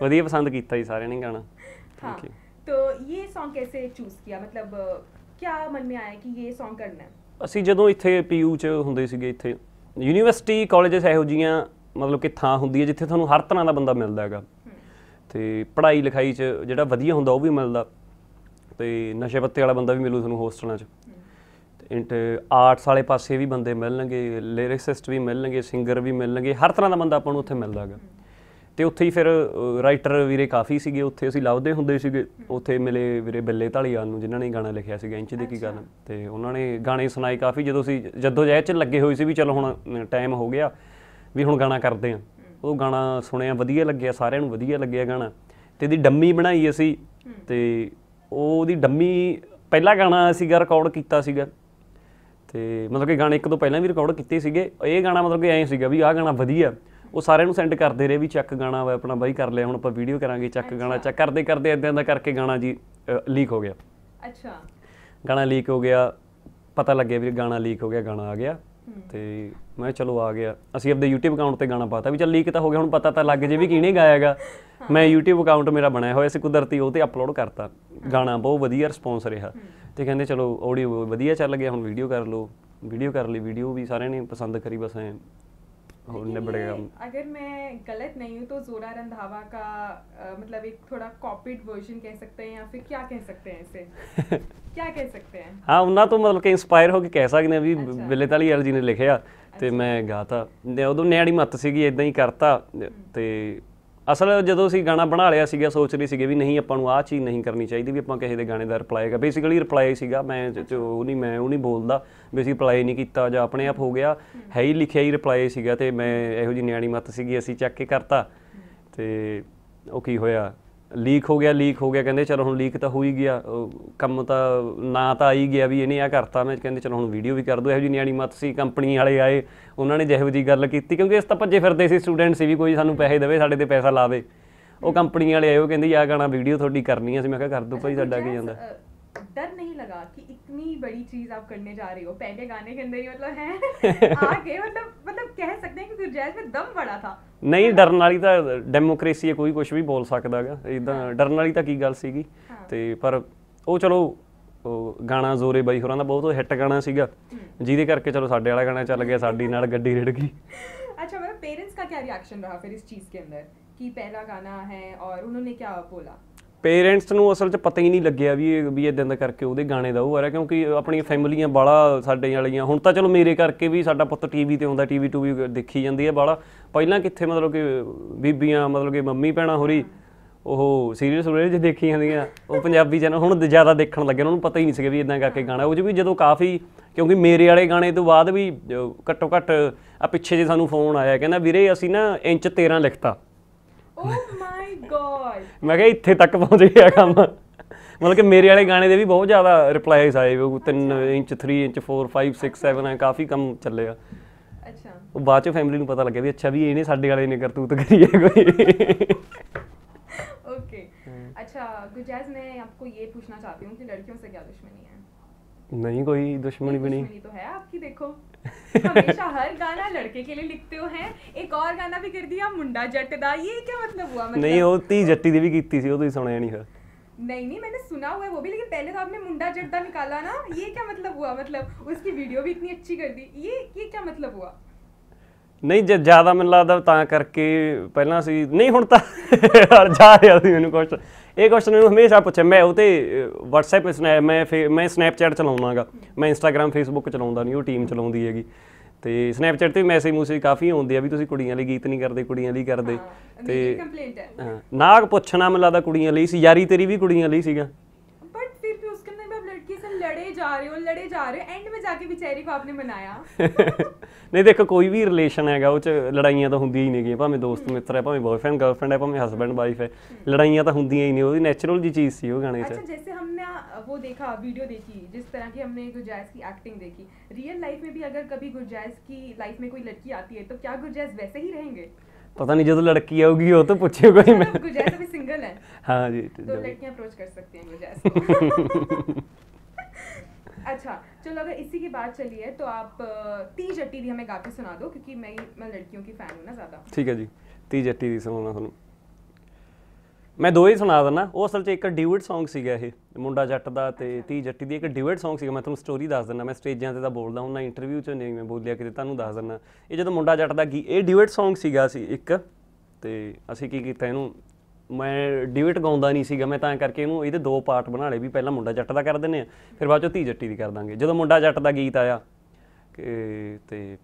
Speaker 2: ਵਧੀਆ ਪਸੰਦ ਕੀਤਾ ਜੀ ਸਾਰਿਆਂ ਨੇ ਗਾਣਾ ਥੈਂਕ ਯੂ
Speaker 1: तो ये सॉन्ग कैसे ਚੂਜ਼ किया मतलब क्या मन में आया कि ये सॉन्ग करना है
Speaker 2: ਅਸੀਂ ਜਦੋਂ ਇੱਥੇ ਪੀਯੂ ਚ ਹੁੰਦੇ ਸੀਗੇ ਇੱਥੇ ਯੂਨੀਵਰਸਿਟੀ ਕਾਲਜਸ ਇਹੋ ਜੀਆਂ ਮਤਲਬ ਕਿ ਥਾਂ ਹੁੰਦੀ ਹੈ ਜਿੱਥੇ ਤੁਹਾਨੂੰ ਹਰ ਤਰ੍ਹਾਂ ਦਾ ਬੰਦਾ ਮਿਲਦਾ ਹੈਗਾ ਤੇ ਪੜ੍ਹਾਈ ਲਿਖਾਈ ਚ ਜਿਹੜਾ ਵਧੀਆ ਹੁੰਦਾ ਉਹ ਵੀ ਮਿਲਦਾ ਤੇ ਨਸ਼ੇ ਪੱਤੇ ਵਾਲਾ ਬੰਦਾ ਵੀ ਮਿਲੂ ਤੁਹਾਨੂੰ ਹੋਸਟਲਾਂ ਚ ਇੰਟ ਆਰਟਸ ਵਾਲੇ ਪਾਸੇ ਵੀ ਬੰਦੇ ਮਿਲਣਗੇ ਲਿਰਿਕਸਿਸਟ ਵੀ ਮਿਲਣਗੇ ਸਿੰਗਰ ਵੀ ਮਿਲਣਗੇ ਹਰ ਤਰ੍ਹਾਂ ਦਾ ਬੰਦਾ ਆਪਾਂ ਨੂੰ ਉੱਥੇ ਮਿਲਦਾ ਹੈਗਾ ਤੇ ਉੱਥੇ ਹੀ ਫਿਰ ਰਾਈਟਰ ਵੀਰੇ ਕਾਫੀ ਸੀਗੇ ਉੱਥੇ ਅਸੀਂ ਲੱਭਦੇ ਹੁੰਦੇ ਸੀਗੇ ਉੱਥੇ ਮਿਲੇ ਵੀਰੇ ਬੱਲੇ ਧਾਲੀਆਂ ਨੂੰ ਜਿਨ੍ਹਾਂ ਨੇ ਗਾਣਾ ਲਿਖਿਆ ਸੀਗਾ ਇੰਚ ਦੀ ਕੀ ਗੱਲ ਤੇ ਉਹਨਾਂ ਨੇ ਗਾਣੇ ਸੁਣਾਏ ਕਾਫੀ ਜਦੋਂ ਅਸੀਂ ਜਦੋਂ ਜਾਇ ਚ ਲੱਗੇ ਹੋਏ ਸੀ ਵੀ ਚਲੋ ਹੁਣ ਟਾਈਮ ਹੋ ਗਿਆ ਵੀ ਹੁਣ ਗਾਣਾ ਕਰਦੇ ਆ ਉਹ ਗਾਣਾ ਸੁਣਿਆ ਵਧੀਆ ਲੱਗਿਆ ਸਾਰਿਆਂ ਨੂੰ ਵਧੀਆ ਲੱਗਿਆ ਗਾਣਾ ਤੇ ਦੀ ਡੰਮੀ ਬਣਾਈ ਅਸੀਂ ਤੇ ਉਹ ਉਹਦੀ ਡੰਮੀ ਪਹਿਲਾ ਗਾਣਾ ਸੀਗਾ ਰਿਕਾਰਡ ਕੀਤਾ ਸੀਗਾ ਤੇ ਮਤਲਬ ਕਿ ਗਾਣੇ ਇੱਕ ਤੋਂ ਪਹਿਲਾਂ ਵੀ ਰਿਕਾਰਡ ਕੀਤੇ ਸੀਗੇ ਇਹ ਗਾਣਾ ਮਤਲਬ ਕਿ ਐਂ ਸੀਗਾ ਵੀ ਆਹ ਗਾਣਾ ਵਧੀਆ ਉਹ ਸਾਰਿਆਂ ਨੂੰ ਸੈਂਡ ਕਰਦੇ ਰਹੇ ਵੀ ਚੱਕ ਗਾਣਾ ਵਾ ਆਪਣਾ ਬਾਈ ਕਰ ਲਿਆ ਹੁਣ ਆਪਾਂ ਵੀਡੀਓ ਕਰਾਂਗੇ ਚੱਕ ਗਾਣਾ ਚੱਕ ਕਰਦੇ ਕਰਦੇ ਇਦਾਂ ਦਾ ਕਰਕੇ ਗਾਣਾ ਜੀ ਲੀਕ ਹੋ ਗਿਆ ਅੱਛਾ ਗਾਣਾ ਲੀਕ ਹੋ ਗਿਆ ਪਤਾ ਲੱਗਿਆ ਵੀ ਗਾਣਾ ਲੀਕ ਹੋ ਗਿਆ ਗਾਣਾ ਆ ਗਿਆ ਤੇ ਮੈਂ ਚਲੋ ਆ ਗਿਆ ਅਸੀਂ ਆਪਣੇ YouTube ਅਕਾਊਂਟ ਤੇ ਗਾਣਾ ਪਾਤਾ ਵੀ ਚੱਲ ਲੀਕ ਤਾਂ ਹੋ ਗਿਆ ਹੁਣ ਪਤਾ ਤਾਂ ਲੱਗ ਜੇ ਵੀ ਕਿਹਨੇ ਗਾਇਆਗਾ ਮੈਂ YouTube ਅਕਾਊਂਟ ਮੇਰਾ ਬਣਾਇਆ ਹੋਇਆ ਸੀ ਕੁਦਰਤੀ ਉਹ ਤੇ ਅਪਲੋਡ ਕਰਤਾ ਗਾਣਾ ਬਹੁਤ ਵਧੀਆ ਰਿਸਪੌਂਸ ਰਿਹਾ ਤੇ ਕਹਿੰਦੇ ਚਲੋ ਆਡੀਓ ਵਧੀਆ ਚੱਲ ਗਿਆ ਹੁਣ ਵੀਡੀਓ ਕਰ ਲਓ ਵੀਡੀਓ ਕਰ ਲਈ ਵੀਡੀਓ ਵੀ ਸਾਰਿਆਂ ਨੇ ਪਸੰਦ ਕਰੀ ਬਸ ਐ ढूंढने पड़ेगा
Speaker 1: अगर मैं गलत नहीं हूँ तो जोरा रंधावा का आ, मतलब एक थोड़ा कॉपीड वर्जन कह सकते हैं या फिर क्या कह सकते हैं इसे क्या कह सकते हैं
Speaker 2: हाँ ਉਹਨਾਂ ਤੋਂ ਮਤਲਬ ਕਿ ਇਨਸਪਾਇਰ ਹੋ ਕੇ ਕਹਿ ਸਕਦੇ ਵੀ ਬਿਲੇਤਾਲੀ ਯਾਰ ਜੀ ਨੇ ਲਿਖਿਆ ਤੇ ਮੈਂ ਗਾਤਾ ਉਦੋਂ ਨਿਆਣੀ ਮੱਤ ਸੀਗੀ ਇਦਾਂ ਹੀ ਕਰਤਾ ਤੇ ਅਸਲ ਜਦੋਂ ਅਸੀਂ ਗਾਣਾ ਬਣਾ ਲਿਆ ਸੀਗਾ ਸੋਚ ਰਹੀ ਸੀਗੇ ਵੀ ਨਹੀਂ ਆਪਾਂ ਨੂੰ ਆਹ ਚੀਜ਼ ਨਹੀਂ ਕਰਨੀ ਚਾਹੀਦੀ ਵੀ ਆਪਾਂ ਕਿਸੇ ਦੇ ਗਾਣੇ ਦਾ ਰਿਪਲਾਈ ਕਰ ਬੇਸਿਕਲੀ ਰਿਪਲਾਈ ਸੀਗਾ ਮੈਂ ਉਹ ਨਹੀਂ ਮੈਂ ਉਹ ਨਹੀਂ ਬੋਲਦਾ ਵੀ ਅਸੀਂ ਰਿਪਲਾਈ ਨਹੀਂ ਕੀਤਾ ਜਾਂ ਆਪਣੇ ਆਪ ਹੋ ਗਿਆ ਹੈ ਹੀ ਲਿਖਿਆ ਹੀ ਰਿਪਲਾਈ ਸੀਗਾ ਤੇ ਮੈਂ ਇਹੋ ਜੀ ਨਿਆਣੀ ਮੱਤ ਸੀਗੀ ਅਸੀਂ ਚੱਕ ਕੇ ਕਰਤਾ ਤੇ ਉਹ ਕੀ ਹੋਇਆ ਲੀਕ ਹੋ ਗਿਆ ਲੀਕ ਹੋ ਗਿਆ ਕਹਿੰਦੇ ਚਲੋ ਹੁਣ ਲੀਕ ਤਾਂ ਹੋ ਹੀ ਗਿਆ ਕੰਮ ਤਾਂ ਨਾ ਤਾਂ ਆਈ ਗਿਆ ਵੀ ਇਹਨੇ ਆ ਕਰਤਾ ਮੈਂ ਕਹਿੰਦੇ ਚਲੋ ਹੁਣ ਵੀਡੀਓ ਵੀ ਕਰ ਦੋ ਇਹੋ ਜੀ ਨਿਆਣੀ ਮਤ ਸੀ ਕੰਪਨੀ ਵਾਲੇ ਆਏ ਉਹਨਾਂ ਨੇ ਜਿਹੋ ਜੀ ਗੱਲ ਕੀਤੀ ਕਿਉਂਕਿ ਇਸ ਤਾਂ ਭੱਜੇ ਫਿਰਦੇ ਸੀ ਸਟੂਡੈਂਟ ਸੀ ਵੀ ਕੋਈ ਸਾਨੂੰ ਪੈਸੇ ਦੇਵੇ ਸਾਡੇ ਤੇ ਪੈਸਾ ਲਾਵੇ ਉਹ ਕੰਪਨੀ ਵਾਲੇ ਆਏ ਉਹ ਕਹਿੰਦੇ ਆ ਗਾਣਾ ਵੀਡੀਓ ਤੁਹਾਡੀ ਕਰਨੀ ਆ ਸੀ ਮੈਂ ਕਿਹਾ ਕਰ ਦੋ ਭਾਈ ਸਾਡਾ ਕੀ ਜਾਂਦਾ
Speaker 1: डर नहीं लगा कि इतनी बड़ी चीज आप करने जा रहे हो पहले गाने के अंदर ही मतलब है आगे मतलब मतलब ਕਹਿ ਸਕਦੇ कि ਕਿ में दम ਦਮ ਬੜਾ ਥਾ
Speaker 2: ਨਹੀਂ ਡਰਨ ਵਾਲੀ ਤਾਂ ਡੈਮੋਕ੍ਰੇਸੀ ਹੈ ਕੋਈ ਕੁਝ ਵੀ ਬੋਲ है ਇਦਾਂ ਡਰਨ ਵਾਲੀ ਤਾਂ ਕੀ ਗੱਲ ਸੀਗੀ ਤੇ ਪਰ ਉਹ ਚਲੋ ਗਾਣਾ ਜ਼ੋਰੇ ਬਾਈ ਹੋਰਾਂ ਦਾ ਬਹੁਤ ਹਿੱਟ ਗਾਣਾ ਸੀਗਾ ਜਿਹਦੇ ਕਰਕੇ ਚਲੋ ਸਾਡੇ ਵਾਲਾ ਗਾਣਾ ਚੱਲ ਗਿਆ ਸਾਡੀ ਨਾਲ ਗੱਡੀ ਰਿੜ ਗਈ
Speaker 1: ਅੱਛਾ ਮੇਰੇ ਪੇਰੈਂਟਸ ਦਾ ਕੀ ਰਿਐਕਸ਼ਨ ਰਹਾ ਫਿਰ ਇਸ ਚੀਜ਼ ਕੇ ਅੰਦਰ ਕੀ ਪਹਿਲਾ ਗਾਣਾ ਹੈ ਔਰ ਉਹਨਾਂ ਨੇ ਕੀ ਬੋਲਾ
Speaker 2: ਪੇਰੈਂਟਸ ਨੂੰ ਅਸਲ 'ਚ ਪਤਾ ਹੀ ਨਹੀਂ ਲੱਗਿਆ ਵੀ ਇਹ ਵੀ ਇਦਾਂ ਦਾ ਕਰਕੇ ਉਹਦੇ ਗਾਣੇ ਦਾ ਉਹ ਆ ਰਿਹਾ ਕਿਉਂਕਿ ਆਪਣੀਆਂ ਫੈਮਲੀਆਂ ਬਾਲਾ ਸਾਡੇ ਵਾਲੀਆਂ ਹੁਣ ਤਾਂ ਚਲੋ ਮੇਰੇ ਕਰਕੇ ਵੀ ਸਾਡਾ ਪੁੱਤ ਟੀਵੀ ਤੇ ਆਉਂਦਾ ਟੀਵੀ ਟੂ ਵੀ ਦੇਖੀ ਜਾਂਦੀ ਹੈ ਬਾਲਾ ਪਹਿਲਾਂ ਕਿੱਥੇ ਮਤਲਬ ਕਿ ਬੀਬੀਆਂ ਮਤਲਬ ਕਿ ਮੰਮੀ ਪੈਣਾ ਹੋਰੀ ਉਹ ਸੀਰੀਅਸ ਹੋਰੇ ਜੇ ਦੇਖੀ ਜਾਂਦੀਆਂ ਉਹ ਪੰਜਾਬੀ ਚੈਨਲ ਹੁਣ ਜ਼ਿਆਦਾ ਦੇਖਣ ਲੱਗੇ ਉਹਨਾਂ ਨੂੰ ਪਤਾ ਹੀ ਨਹੀਂ ਸੀਗਾ ਵੀ ਇਦਾਂ ਕਰਕੇ ਗਾਣਾ ਉਹ ਜੀ ਵੀ ਜਦੋਂ ਕਾਫੀ ਕਿਉਂਕਿ ਮੇਰੇ ਵਾਲੇ ਗਾਣੇ ਤੋਂ ਬਾਅਦ ਵੀ ਘੱਟੋ ਘੱਟ ਆ ਪਿੱਛੇ ਜੇ ਸਾਨੂੰ ਫੋਨ ਆਇਆ ਕਹਿੰਦਾ ਵੀਰੇ ਅਸੀਂ ਨਾ ਇੰਚ 13 ਲਿਖਤਾ ਓ ਮਾਈ ਗੋਡ ਮੈਂ ਕਿਹਾ ਇੱਥੇ ਤੱਕ ਪਹੁੰਚ ਗਿਆ ਕੰਮ ਮਤਲਬ ਕਿ ਮੇਰੇ ਵਾਲੇ ਗਾਣੇ ਦੇ ਵੀ ਬਹੁਤ ਜ਼ਿਆਦਾ ਰਿਪਲਾਈਸ ਆਏ 3 ਇੰਚ 3 ਇੰਚ 4 5 6 7 ਐ ਕਾਫੀ ਕੰਮ ਆ ਅੱਛਾ ਉਹ ਬਾਅਦ ਚ ਫੈਮਿਲੀ ਨੂੰ ਪਤਾ ਲੱਗਿਆ ਵੀ ਅੱਛਾ ਵੀ ਇਹਨੇ ਸਾਡੇ ਵਾਲੇ ਨੇ ਕਰਤੂਤ ਕਰੀ ਹੈ ਕੋਈ
Speaker 1: ਅੱਛਾ अच्छा ਮੈਂ ਆਪਕੋ ਇਹ ਪੁੱਛਣਾ ਚਾਹਤੀ ਹੂੰ ਕਿ ਲੜਕੀਆਂ ਸੇ ਕੀ ਦੁਸ਼ਮਣੀ
Speaker 2: ਹੈ ਨਹੀਂ ਕੋਈ ਦੁਸ਼ਮਣੀ ਵੀ ਨਹੀਂ ਦੁਸ਼ਮਣੀ
Speaker 1: ਤਾਂ ਹੈ ਆਪਕੀ ਦੇਖੋ हमेशा हर गाना लड़के के लिए लिखते हो हैं एक और गाना भी कर दिया मुंडा जटदा ये क्या मतलब हुआ मतलब नहीं
Speaker 2: ਉਹ ਤੀ ਜੱਟੀ ਦੀ ਵੀ ਕੀਤੀ ਸੀ ਉਹ ਤੁਸੀਂ ਸੁਣਿਆ ਨਹੀਂ ਫਿਰ
Speaker 1: नहीं नहीं मैंने सुना हुआ है वो भी लेकिन पहले तो आपने मुंडा जटदा निकाला ना ये क्या मतलब हुआ मतलब उसकी वीडियो भी इतनी अच्छी कर दी ये ये क्या मतलब हुआ
Speaker 2: ਨਹੀਂ ਜੇ ਜ਼ਿਆਦਾ ਮੈਨੂੰ ਲੱਗਦਾ ਤਾਂ ਕਰਕੇ ਪਹਿਲਾਂ ਸੀ ਨਹੀਂ ਹੁਣ ਤਾਂ ਹਰ ਜਾ ਰਿਹਾ ਸੀ ਮੈਨੂੰ ਕੁਐਸਚਨ ਇਹ ਕੁਐਸਚਨ ਮੈਨੂੰ ਹਮੇਸ਼ਾ ਪੁੱਛੇ ਮੈਂ ਉਹ ਤੇ WhatsApp ਤੇ ਸਨੈਪ ਮੈਂ ਮੈਂ ਸਨੈਪਚੈਟ ਚਲਾਉਣਾਗਾ ਮੈਂ Instagram Facebook ਚਲਾਉਂਦਾ ਨਹੀਂ ਉਹ ਟੀਮ ਚਲਾਉਂਦੀ ਹੈਗੀ ਤੇ ਸਨੈਪਚੈਟ ਤੇ ਮੈਸੇਜ ਮੂਸੇ ਕਾਫੀ ਆਉਂਦੇ ਆ ਵੀ ਤੁਸੀਂ ਕੁੜੀਆਂ ਲਈ ਗੀਤ ਨਹੀਂ ਕਰਦੇ ਕੁੜੀਆਂ ਲਈ ਕਰਦੇ ਤੇ ਨਾਗ ਪੁੱਛਣਾ ਮੈਨੂੰ ਲੱਗਦਾ ਕੁੜੀਆਂ ਲਈ ਸੀ ਯਾਰੀ ਤੇਰੀ ਵੀ ਕੁੜੀਆਂ ਲਈ ਸੀਗਾ
Speaker 1: जा रहे हो लड़े जा रहे हो एंड में जाके बेचारी को आपने मनाया
Speaker 2: नहीं देखो कोई भी रिलेशन ਹੈਗਾ ਉਹ ਚ तो ਤਾਂ ही नहीं भावे दोस्त हम्म। मित्र है भावे बॉयफ्रेंड गर्लफ्रेंड है भावे ਭਾਵੇਂ वाइफ है ਹੈ तो ਤਾਂ ही नहीं ਨੇ ਉਹਦੀ ਨੈਚੁਰਲ ਜੀ ਚੀਜ਼ ਸੀ ਉਹ अच्छा
Speaker 1: जैसे हमने वो देखा वीडियो देखी जिस तरह की हमने गुरजैज की एक्टिंग देखी रियल लाइफ में भी अगर कभी गुरजैज की लाइफ में कोई लड़की आती है तो क्या गुरजैज वैसे ही रहेंगे
Speaker 2: पता नहीं ਜਦੋਂ लड़की ਆਊਗੀ ਉਹ तो ਪੁੱਛੇ ਕੋਈ ਮੈਂ मतलब
Speaker 1: अभी सिंगल है हाँ जी तो लड़कियां अप्रोच कर सकती हैं गुरजैज को। अच्छा चलो अगर इसी की बात चली है तो आप ती जट्टी ਦੀ ਹਮੇ ਗਾ ਕੇ ਸੁਣਾ ਦਿਓ ਕਿਉਂਕਿ ਮੈਂ ਮੈਂ ਲੜਕੀਆਂ ਦੀ ਫੈਨ ਹੂੰ ਨਾ ਜ਼ਿਆਦਾ
Speaker 2: ਠੀਕ ਹੈ ਜੀ ਤੀ ਜੱਟੀ ਦੀ ਸੁਣਾਉਣਾ ਤੁਹਾਨੂੰ ਮੈਂ ਦੋ ਹੀ ਸੁਣਾ ਦਿੰਦਾ ਉਹ ਅਸਲ 'ਚ ਇੱਕ ਡਿਊਟ Song ਸੀਗਾ ਇਹ ਮੁੰਡਾ ਜੱਟ ਦਾ ਤੇ ਤੀ ਜੱਟੀ ਦੀ ਇੱਕ ਡਿਊਟ Song ਸੀਗਾ ਮੈਂ ਤੁਹਾਨੂੰ ਸਟੋਰੀ ਦੱਸ ਦਿੰਦਾ ਮੈਂ ਸਟੇਜਾਂ ਤੇ ਤਾਂ ਬੋਲਦਾ ਹੁੰਦਾ ਇੰਟਰਵਿਊ 'ਚ ਨਹੀਂ ਮੈਂ ਬੋਲਿਆ ਕਿਤੇ ਤੁਹਾਨੂੰ ਦੱਸ ਦਿੰਦਾ ਇਹ ਜਦੋਂ ਮੁੰਡਾ ਜੱਟ ਦਾ ਗੀ ਇਹ ਡਿਊਟ Song ਸੀਗਾ ਸੀ ਇੱਕ ਤੇ ਅਸੀਂ ਕੀ ਕੀਤਾ ਇਹਨੂੰ ਮੈਂ ਡਿਵਿਟ ਗਾਉਂਦਾ ਨਹੀਂ ਸੀਗਾ ਮੈਂ ਤਾਂ ਕਰਕੇ ਇਹਨੂੰ ਇਹਦੇ ਦੋ ਪਾਰਟ ਬਣਾ ਲਏ ਵੀ ਪਹਿਲਾਂ ਮੁੰਡਾ ਜੱਟ ਦਾ ਕਰ ਦਿੰਨੇ ਆ ਫਿਰ ਬਾਅਦ ਚੋਂ ਧੀ ਜੱਟੀ ਦੀ ਕਰ ਦਾਂਗੇ ਜਦੋਂ ਮੁੰਡਾ ਜੱਟ ਦਾ ਗੀਤ ਆਇਆ ਤੇ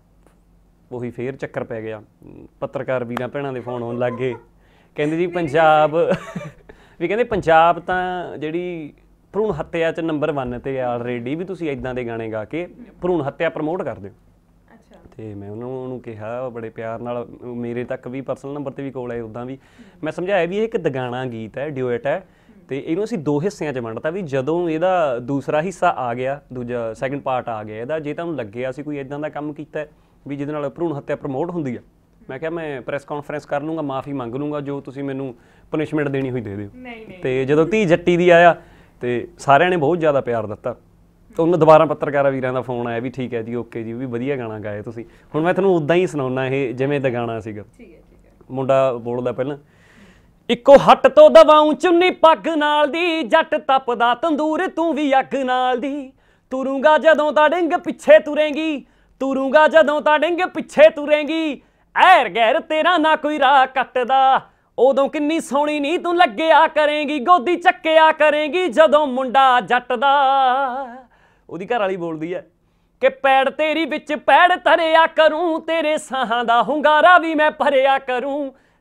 Speaker 2: ਉਹੀ ਫੇਰ ਚੱਕਰ ਪੈ ਗਿਆ ਪੱਤਰਕਾਰ ਵੀਰਾਂ ਭੈਣਾਂ ਦੇ ਫੋਨ ਆਉਣ ਲੱਗ ਗਏ ਕਹਿੰਦੇ ਜੀ ਪੰਜਾਬ ਵੀ ਕਹਿੰਦੇ ਪੰਜਾਬ ਤਾਂ ਜਿਹੜੀ ਭਰੂਣ ਹੱਤਿਆ 'ਚ ਨੰਬਰ 1 ਤੇ ਆਲਰੇਡੀ ਵੀ ਤੁਸੀਂ ਇਦਾਂ ਦੇ ਗਾਣੇ ਗਾ ਕੇ ਭਰੂਣ ਹੱਤਿਆ ਪ੍ਰਮੋਟ ਕਰਦੇ ਹੋ ਤੇ ਮੈਂ ਉਹਨਾਂ ਨੂੰ ਕਿਹਾ ਬੜੇ ਪਿਆਰ ਨਾਲ ਮੇਰੇ ਤੱਕ ਵੀ ਪਰਸਨਲ ਨੰਬਰ ਤੇ ਵੀ ਕਾਲ ਆਏ ਉਦਾਂ ਵੀ ਮੈਂ ਸਮਝਾਇਆ ਵੀ ਇਹ ਇੱਕ ਦਗਾਣਾ ਗੀਤ ਹੈ ਡਿਊਟ ਹੈ ਤੇ ਇਹਨੂੰ ਅਸੀਂ ਦੋ ਹਿੱਸਿਆਂ 'ਚ ਵੰਡਤਾ ਵੀ ਜਦੋਂ ਇਹਦਾ ਦੂਸਰਾ ਹਿੱਸਾ ਆ ਗਿਆ ਦੂਜਾ ਸੈਕੰਡ ਪਾਰਟ ਆ ਗਿਆ ਇਹਦਾ ਜੇ ਤੁਹਾਨੂੰ ਲੱਗਿਆ ਅਸੀਂ ਕੋਈ ਇਦਾਂ ਦਾ ਕੰਮ ਕੀਤਾ ਵੀ ਜਿਹਦੇ ਨਾਲ ਭਰੂਣ ਹੱਤਿਆ ਪ੍ਰਮੋਟ ਹੁੰਦੀ ਆ ਮੈਂ ਕਿਹਾ ਮੈਂ ਪ੍ਰੈਸ ਕਾਨਫਰੰਸ ਕਰ ਲੂੰਗਾ ਮਾਫੀ ਮੰਗ ਲੂੰਗਾ ਜੋ ਤੁਸੀਂ ਮੈਨੂੰ ਪਨਿਸ਼ਮੈਂਟ ਦੇਣੀ ਹੋਈ ਦੇ
Speaker 1: ਦਿਓ
Speaker 2: ਤੇ ਜਦੋਂ ਧੀ ਜੱਟੀ ਦੀ ਆਇਆ ਤੇ ਸਾਰਿਆਂ ਨੇ ਬਹੁਤ ਜ਼ਿਆਦਾ ਪਿਆਰ ਦਿੱਤਾ ਤਾਂ ਉਹਨਾਂ ਦੁਬਾਰਾ ਪੱਤਰਕਾਰਾਂ ਵੀਰਾਂ ਦਾ ਫੋਨ ਆਇਆ ਵੀ ਠੀਕ ਹੈ ਜੀ ਓਕੇ ਜੀ ਵੀ ਵਧੀਆ ਗਾਣਾ ਗਾਇਆ ਤੁਸੀਂ ਹੁਣ ਮੈਂ ਤੁਹਾਨੂੰ ਉਦਾਂ ਹੀ ਸੁਣਾਉਣਾ ਇਹ ਜਿਵੇਂ ਦਾ ਗਾਣਾ ਸੀਗਾ ਠੀਕ ਹੈ ਠੀਕ ਹੈ ਮੁੰਡਾ ਬੋਲਦਾ ਪਹਿਲਾਂ ਇੱਕੋ ਹੱਟ ਤੋਂ ਦਵਾਉਂ ਚੁੰਨੀ ਪੱਗ ਨਾਲ ਦੀ ਜੱਟ ਤਪਦਾ ਤੰਦੂਰ ਤੂੰ ਵੀ ਅੱਗ ਨਾਲ ਦੀ ਤੁਰੂਗਾ ਜਦੋਂ ਤਾਂ ਡਿੰਗ ਪਿੱਛੇ ਤੁਰੇਂਗੀ ਤੁਰੂਗਾ ਜਦੋਂ ਤਾਂ ਡਿੰਗ ਪਿੱਛੇ ਤੁਰੇਂਗੀ ਐਰ ਗੈਰ ਤੇਰਾ ਨਾ ਕੋਈ ਰਾਹ ਕੱਟਦਾ ਉਦੋਂ ਕਿੰਨੀ ਸੋਹਣੀ ਨਹੀਂ ਤੂੰ ਲੱਗਿਆ ਕਰੇਂਗੀ ਗੋਦੀ ਚੱਕਿਆ ਕਰੇਂਗੀ ਜਦੋਂ ਮੁੰਡਾ ਜੱਟ ਦਾ ਉਹਦੀ ਘਰ ਵਾਲੀ ਬੋਲਦੀ ਹੈ ਕਿ ਪੈੜ ਤੇਰੀ ਵਿੱਚ ਪੈੜ ਧਰਿਆ ਕਰੂੰ ਤੇਰੇ ਸਾਹਾਂ ਦਾ ਹੁੰਗਾਰਾ ਵੀ ਮੈਂ ਭਰਿਆ ਕਰੂੰ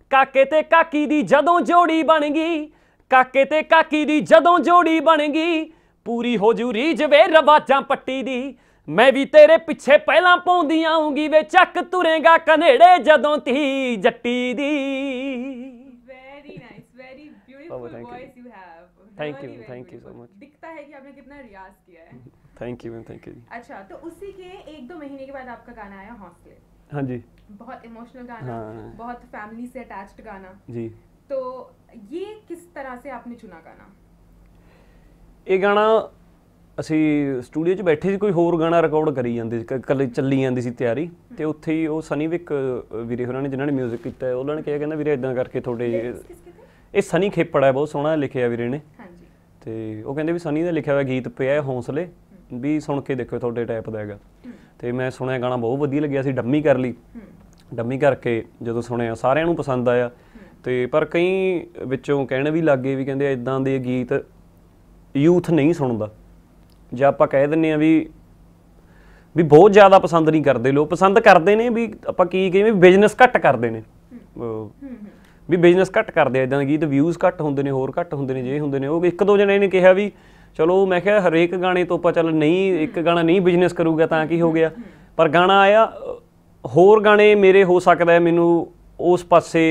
Speaker 2: ਕਾਕੇ ਤੇ ਕਾਕੀ ਦੀ ਜਦੋਂ ਜੋੜੀ ਬਣ ਗਈ ਕਾਕੇ ਤੇ ਕਾਕੀ ਦੀ ਜਦੋਂ ਜੋੜੀ ਬਣ ਗਈ ਪੂਰੀ ਹੋ ਜੂ ਰੀਜ ਵੇ ਰਵਾਜਾਂ ਪੱਟੀ ਦੀ ਮੈਂ ਵੀ ਤੇਰੇ ਪਿੱਛੇ ਪਹਿਲਾਂ ਪੌਂਦੀ ਆਉਂਗੀ ਵੇ ਚੱਕ ਤੁਰੇਗਾ ਕਨੇੜੇ ਜਦੋਂ ਤੀ ਜੱਟੀ ਦੀ very nice very beautiful voice
Speaker 1: you have thank you thank you so much दिखता है कि आपने कितना
Speaker 2: रियाज किया है thank you ma'am thank you
Speaker 1: अच्छा तो उसी के एक दो महीने के बाद आपका गाना आया हौसले हाँ जी बहुत इमोशनल गाना हाँ। बहुत फैमिली से अटैच्ड गाना जी तो ये किस तरह से आपने चुना गाना
Speaker 2: ਇਹ ਗਾਣਾ ਅਸੀਂ ਸਟੂਡੀਓ 'ਚ ਬੈਠੇ ਸੀ ਕੋਈ ਹੋਰ ਗਾਣਾ ਰਿਕਾਰਡ ਕਰੀ ਜਾਂਦੇ ਕੱਲੇ ਚੱਲੀ ਜਾਂਦੀ ਸੀ ਤਿਆਰੀ ਤੇ ਉੱਥੇ ਹੀ ਉਹ ਸਨੀ ਵਿਕ ਵੀਰੇ ਹੋਰਾਂ ਨੇ ਜਿਨ੍ਹਾਂ ਨੇ 뮤직 ਕੀਤਾ ਉਹਨਾਂ ਨੇ ਕਿਹਾ ਕਹਿੰਦਾ ਵੀਰੇ ਇਦਾਂ ਕਰਕੇ ਤੁਹਾਡੇ ਇਹ ਸਨੀ ਖੇਪੜਾ ਹੈ ਬਹੁਤ ਸੋਹਣਾ ਲਿਖਿਆ ਵੀਰੇ ਨੇ ਤੇ ਉਹ ਕਹਿੰਦੇ ਵੀ ਸਨੀ ਦਾ ਲਿਖਿਆ ਹੋਇਆ ਗੀਤ ਪਿਆ ਹੈ ਹੌਸਲੇ ਵੀ ਸੁਣ ਕੇ ਦੇਖੋ ਤੁਹਾਡੇ ਟਾਈਪ ਦਾ ਹੈਗਾ ਤੇ ਮੈਂ ਸੁਣਿਆ ਗਾਣਾ ਬਹੁਤ ਵਧੀਆ ਲੱਗਿਆ ਸੀ ਡੰਮੀ ਕਰ ਲਈ ਡੰਮੀ ਕਰਕੇ ਜਦੋਂ ਸੁਣਿਆ ਸਾਰਿਆਂ ਨੂੰ ਪਸੰਦ ਆਇਆ ਤੇ ਪਰ ਕਈ ਵਿੱਚੋਂ ਕਹਿਣ ਵੀ ਲੱਗੇ ਵੀ ਕਹਿੰਦੇ ਇਦਾਂ ਦੇ ਗੀਤ ਯੂਥ ਨਹੀਂ ਸੁਣਦਾ ਜੇ ਆਪਾਂ ਕਹਿ ਦਿੰਨੇ ਆ ਵੀ ਵੀ ਬਹੁਤ ਜ਼ਿਆਦਾ ਪਸੰਦ ਨਹੀਂ ਕਰਦੇ ਲੋਕ ਪਸੰਦ ਕਰਦੇ ਨੇ ਵੀ ਆਪਾਂ ਕੀ ਕਹੀਏ ਵੀ ਬਿਜ਼ਨਸ ਘੱਟ ਕਰਦੇ ਨੇ ਵੀ ਬਿਜ਼ਨਸ ਘੱਟ ਕਰਦੇ ਆ ਇਦਾਂ ਦੇ ਗੀਤ ਵਿਊਜ਼ ਘੱਟ ਹੁੰਦੇ ਨੇ ਹੋਰ ਘੱਟ ਹੁੰਦੇ ਨੇ ਜੇ ਹੁੰਦੇ ਨੇ ਉਹ ਇੱਕ ਦੋ ਜਣੇ ਨੇ ਕਿਹਾ ਵੀ ਚਲੋ ਮੈਂ ਕਿਹਾ ਹਰੇਕ ਗਾਣੇ ਤੋਂ ਆਪਾਂ ਚੱਲ ਨਹੀਂ ਇੱਕ ਗਾਣਾ ਨਹੀਂ ਬਿਜ਼ਨਸ ਕਰੂਗਾ ਤਾਂ ਕੀ ਹੋ ਗਿਆ ਪਰ ਗਾਣਾ ਆਇਆ ਹੋਰ ਗਾਣੇ ਮੇਰੇ ਹੋ ਸਕਦਾ ਮੈਨੂੰ ਉਸ ਪਾਸੇ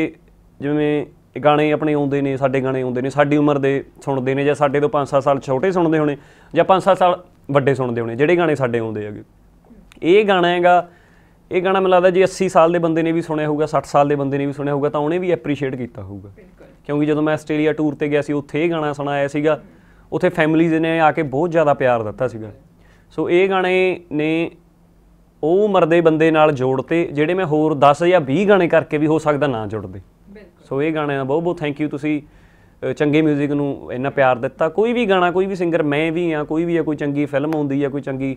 Speaker 2: ਜਿਵੇਂ ਗਾਣੇ ਆਪਣੇ ਆਉਂਦੇ ਨੇ ਸਾਡੇ ਗਾਣੇ ਆਉਂਦੇ ਨੇ ਸਾਡੀ ਉਮਰ ਦੇ ਸੁਣਦੇ ਨੇ ਜਾਂ ਸਾਡੇ ਤੋਂ 5-7 ਸਾਲ ਛੋਟੇ ਸੁਣਦੇ ਹੋਣੇ ਜਾਂ 5-7 ਸਾਲ ਵੱਡੇ ਸੁਣਦੇ ਹੋਣੇ ਜਿਹੜੇ ਗਾਣੇ ਸਾਡੇ ਆਉਂਦੇ ਹੈਗੇ ਇਹ ਗਾਣਾ ਹੈਗਾ ਇਹ ਗਾਣਾ ਮੈਨੂੰ ਲੱਗਦਾ ਜੀ 80 ਸਾਲ ਦੇ ਬੰਦੇ ਨੇ ਵੀ ਸੁਣਿਆ ਹੋਊਗਾ 60 ਸਾਲ ਦੇ ਬੰਦੇ ਨੇ ਵੀ ਸੁਣਿਆ ਹੋਊਗਾ ਤਾਂ ਉਹਨੇ ਵੀ ਐਪਰੀਸ਼ੀਏਟ ਕੀਤਾ ਹੋਊਗਾ ਕਿਉਂਕਿ ਜਦੋਂ ਮੈਂ ਆਸਟ੍ਰੇਲੀਆ ਟੂਰ ਤੇ ਗਿਆ ਸੀ ਉੱਥੇ ਇਹ ਗਾਣਾ ਸੁਣਾਇਆ ਸੀਗਾ ਉੱਥੇ ਫੈਮਿਲੀਜ਼ ਨੇ ਆ ਕੇ ਬਹੁਤ ਜ਼ਿਆਦਾ ਪਿਆਰ ਦਿੱਤਾ ਸੀਗਾ ਸੋ ਇਹ ਗਾਣੇ ਨੇ ਉਹ ਮਰਦੇ ਬੰਦੇ ਨਾਲ ਜੋੜਤੇ ਜਿਹੜੇ ਮੈਂ ਹੋਰ 10 ਜਾਂ 20 ਗਾਣੇ ਕਰਕੇ ਵੀ ਹੋ ਸਕਦਾ ਨਾ ਜੁੜਦੇ ਸੋ ਇਹ ਗਾਣੇ ਦਾ ਬਹੁਤ ਬਹੁਤ ਥੈਂਕ ਯੂ ਤੁਸੀਂ ਚੰਗੇ 뮤직 ਨੂੰ ਇੰਨਾ ਪਿਆਰ ਦਿੱਤਾ ਕੋਈ ਵੀ ਗਾਣਾ ਕੋਈ ਵੀ ਸਿੰਗਰ ਮੈਂ ਵੀ ਆ ਕੋਈ ਵੀ ਆ ਕੋਈ ਚੰਗੀ ਫਿਲਮ ਆਉਂਦੀ ਆ ਕੋਈ ਚੰਗੀ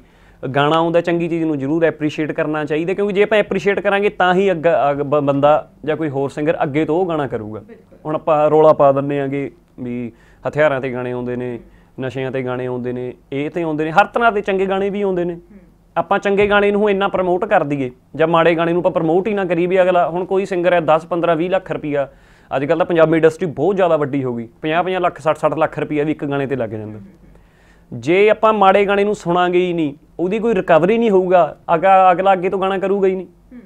Speaker 2: ਗਾਣਾ ਆਉਂਦਾ ਚੰਗੀ ਚੀਜ਼ ਨੂੰ ਜ਼ਰੂਰ ਐਪਰੀਸ਼ੀਏਟ ਕਰਨਾ ਚਾਹੀਦਾ ਕਿਉਂਕਿ ਜੇ ਆਪਾਂ ਐਪਰੀਸ਼ੀਏਟ ਕਰਾਂਗੇ ਤਾਂ ਹੀ ਅੱਗੇ ਬੰਦਾ ਜਾਂ ਕੋਈ ਹੋਰ ਸਿੰਗਰ ਅੱਗੇ ਤੋਂ ਉਹ ਗਾਣਾ ਕਰੂਗਾ ਹੁਣ ਆਪਾਂ ਰੋਲਾ ਪਾ ਦਿੰਨੇ ਆਗੇ ਵੀ ਹਥਿਆਰਾਂ ਤੇ ਗਾਣੇ ਆਉਂਦੇ ਨੇ ਨਸ਼ਿਆਂ ਤੇ ਗਾਣੇ ਆਉਂਦੇ ਨੇ ਇਹ ਤੇ ਆਉਂਦੇ ਨੇ ਹਰ ਤਰ੍ਹਾਂ ਦੇ ਚੰਗੇ ਗਾਣੇ ਵੀ ਆਉਂਦੇ ਨੇ ਆਪਾਂ ਚੰਗੇ ਗਾਣੇ ਨੂੰ ਇੰਨਾ ਪ੍ਰਮੋਟ ਕਰ ਦਈਏ ਜਾਂ ਮਾੜੇ ਗਾਣੇ ਨੂੰ ਆਪਾਂ ਪ੍ਰਮੋਟ ਹੀ ਨਾ ਕਰੀ ਵੀ ਅਗਲਾ ਹੁਣ ਕੋਈ ਸਿੰਗਰ ਹੈ 10 15 20 ਲੱਖ ਰੁਪਇਆ ਅੱਜ ਕੱਲ ਤਾਂ ਪੰਜਾਬੀ ਇੰਡਸਟਰੀ ਬਹੁਤ ਜ਼ਿਆਦਾ ਵੱਡੀ ਹੋ ਗਈ 50 50 ਲੱਖ 60 60 ਲੱਖ ਰੁਪਇਆ ਵੀ ਇੱਕ ਗਾਣੇ ਤੇ ਲੱਗ ਜਾਂਦਾ ਜੇ ਆਪਾਂ ਮਾੜੇ ਗਾਣੇ ਨੂੰ ਸੁਣਾਂਗੇ ਹੀ ਨਹੀਂ ਉਹਦੀ ਕੋਈ ਰਿਕਵਰੀ ਨਹੀਂ ਹੋਊਗਾ ਅਗਾ ਅਗਲਾ ਅੱਗੇ ਤੋਂ ਗਾਣਾ ਕਰੂਗਾ ਹੀ ਨਹੀਂ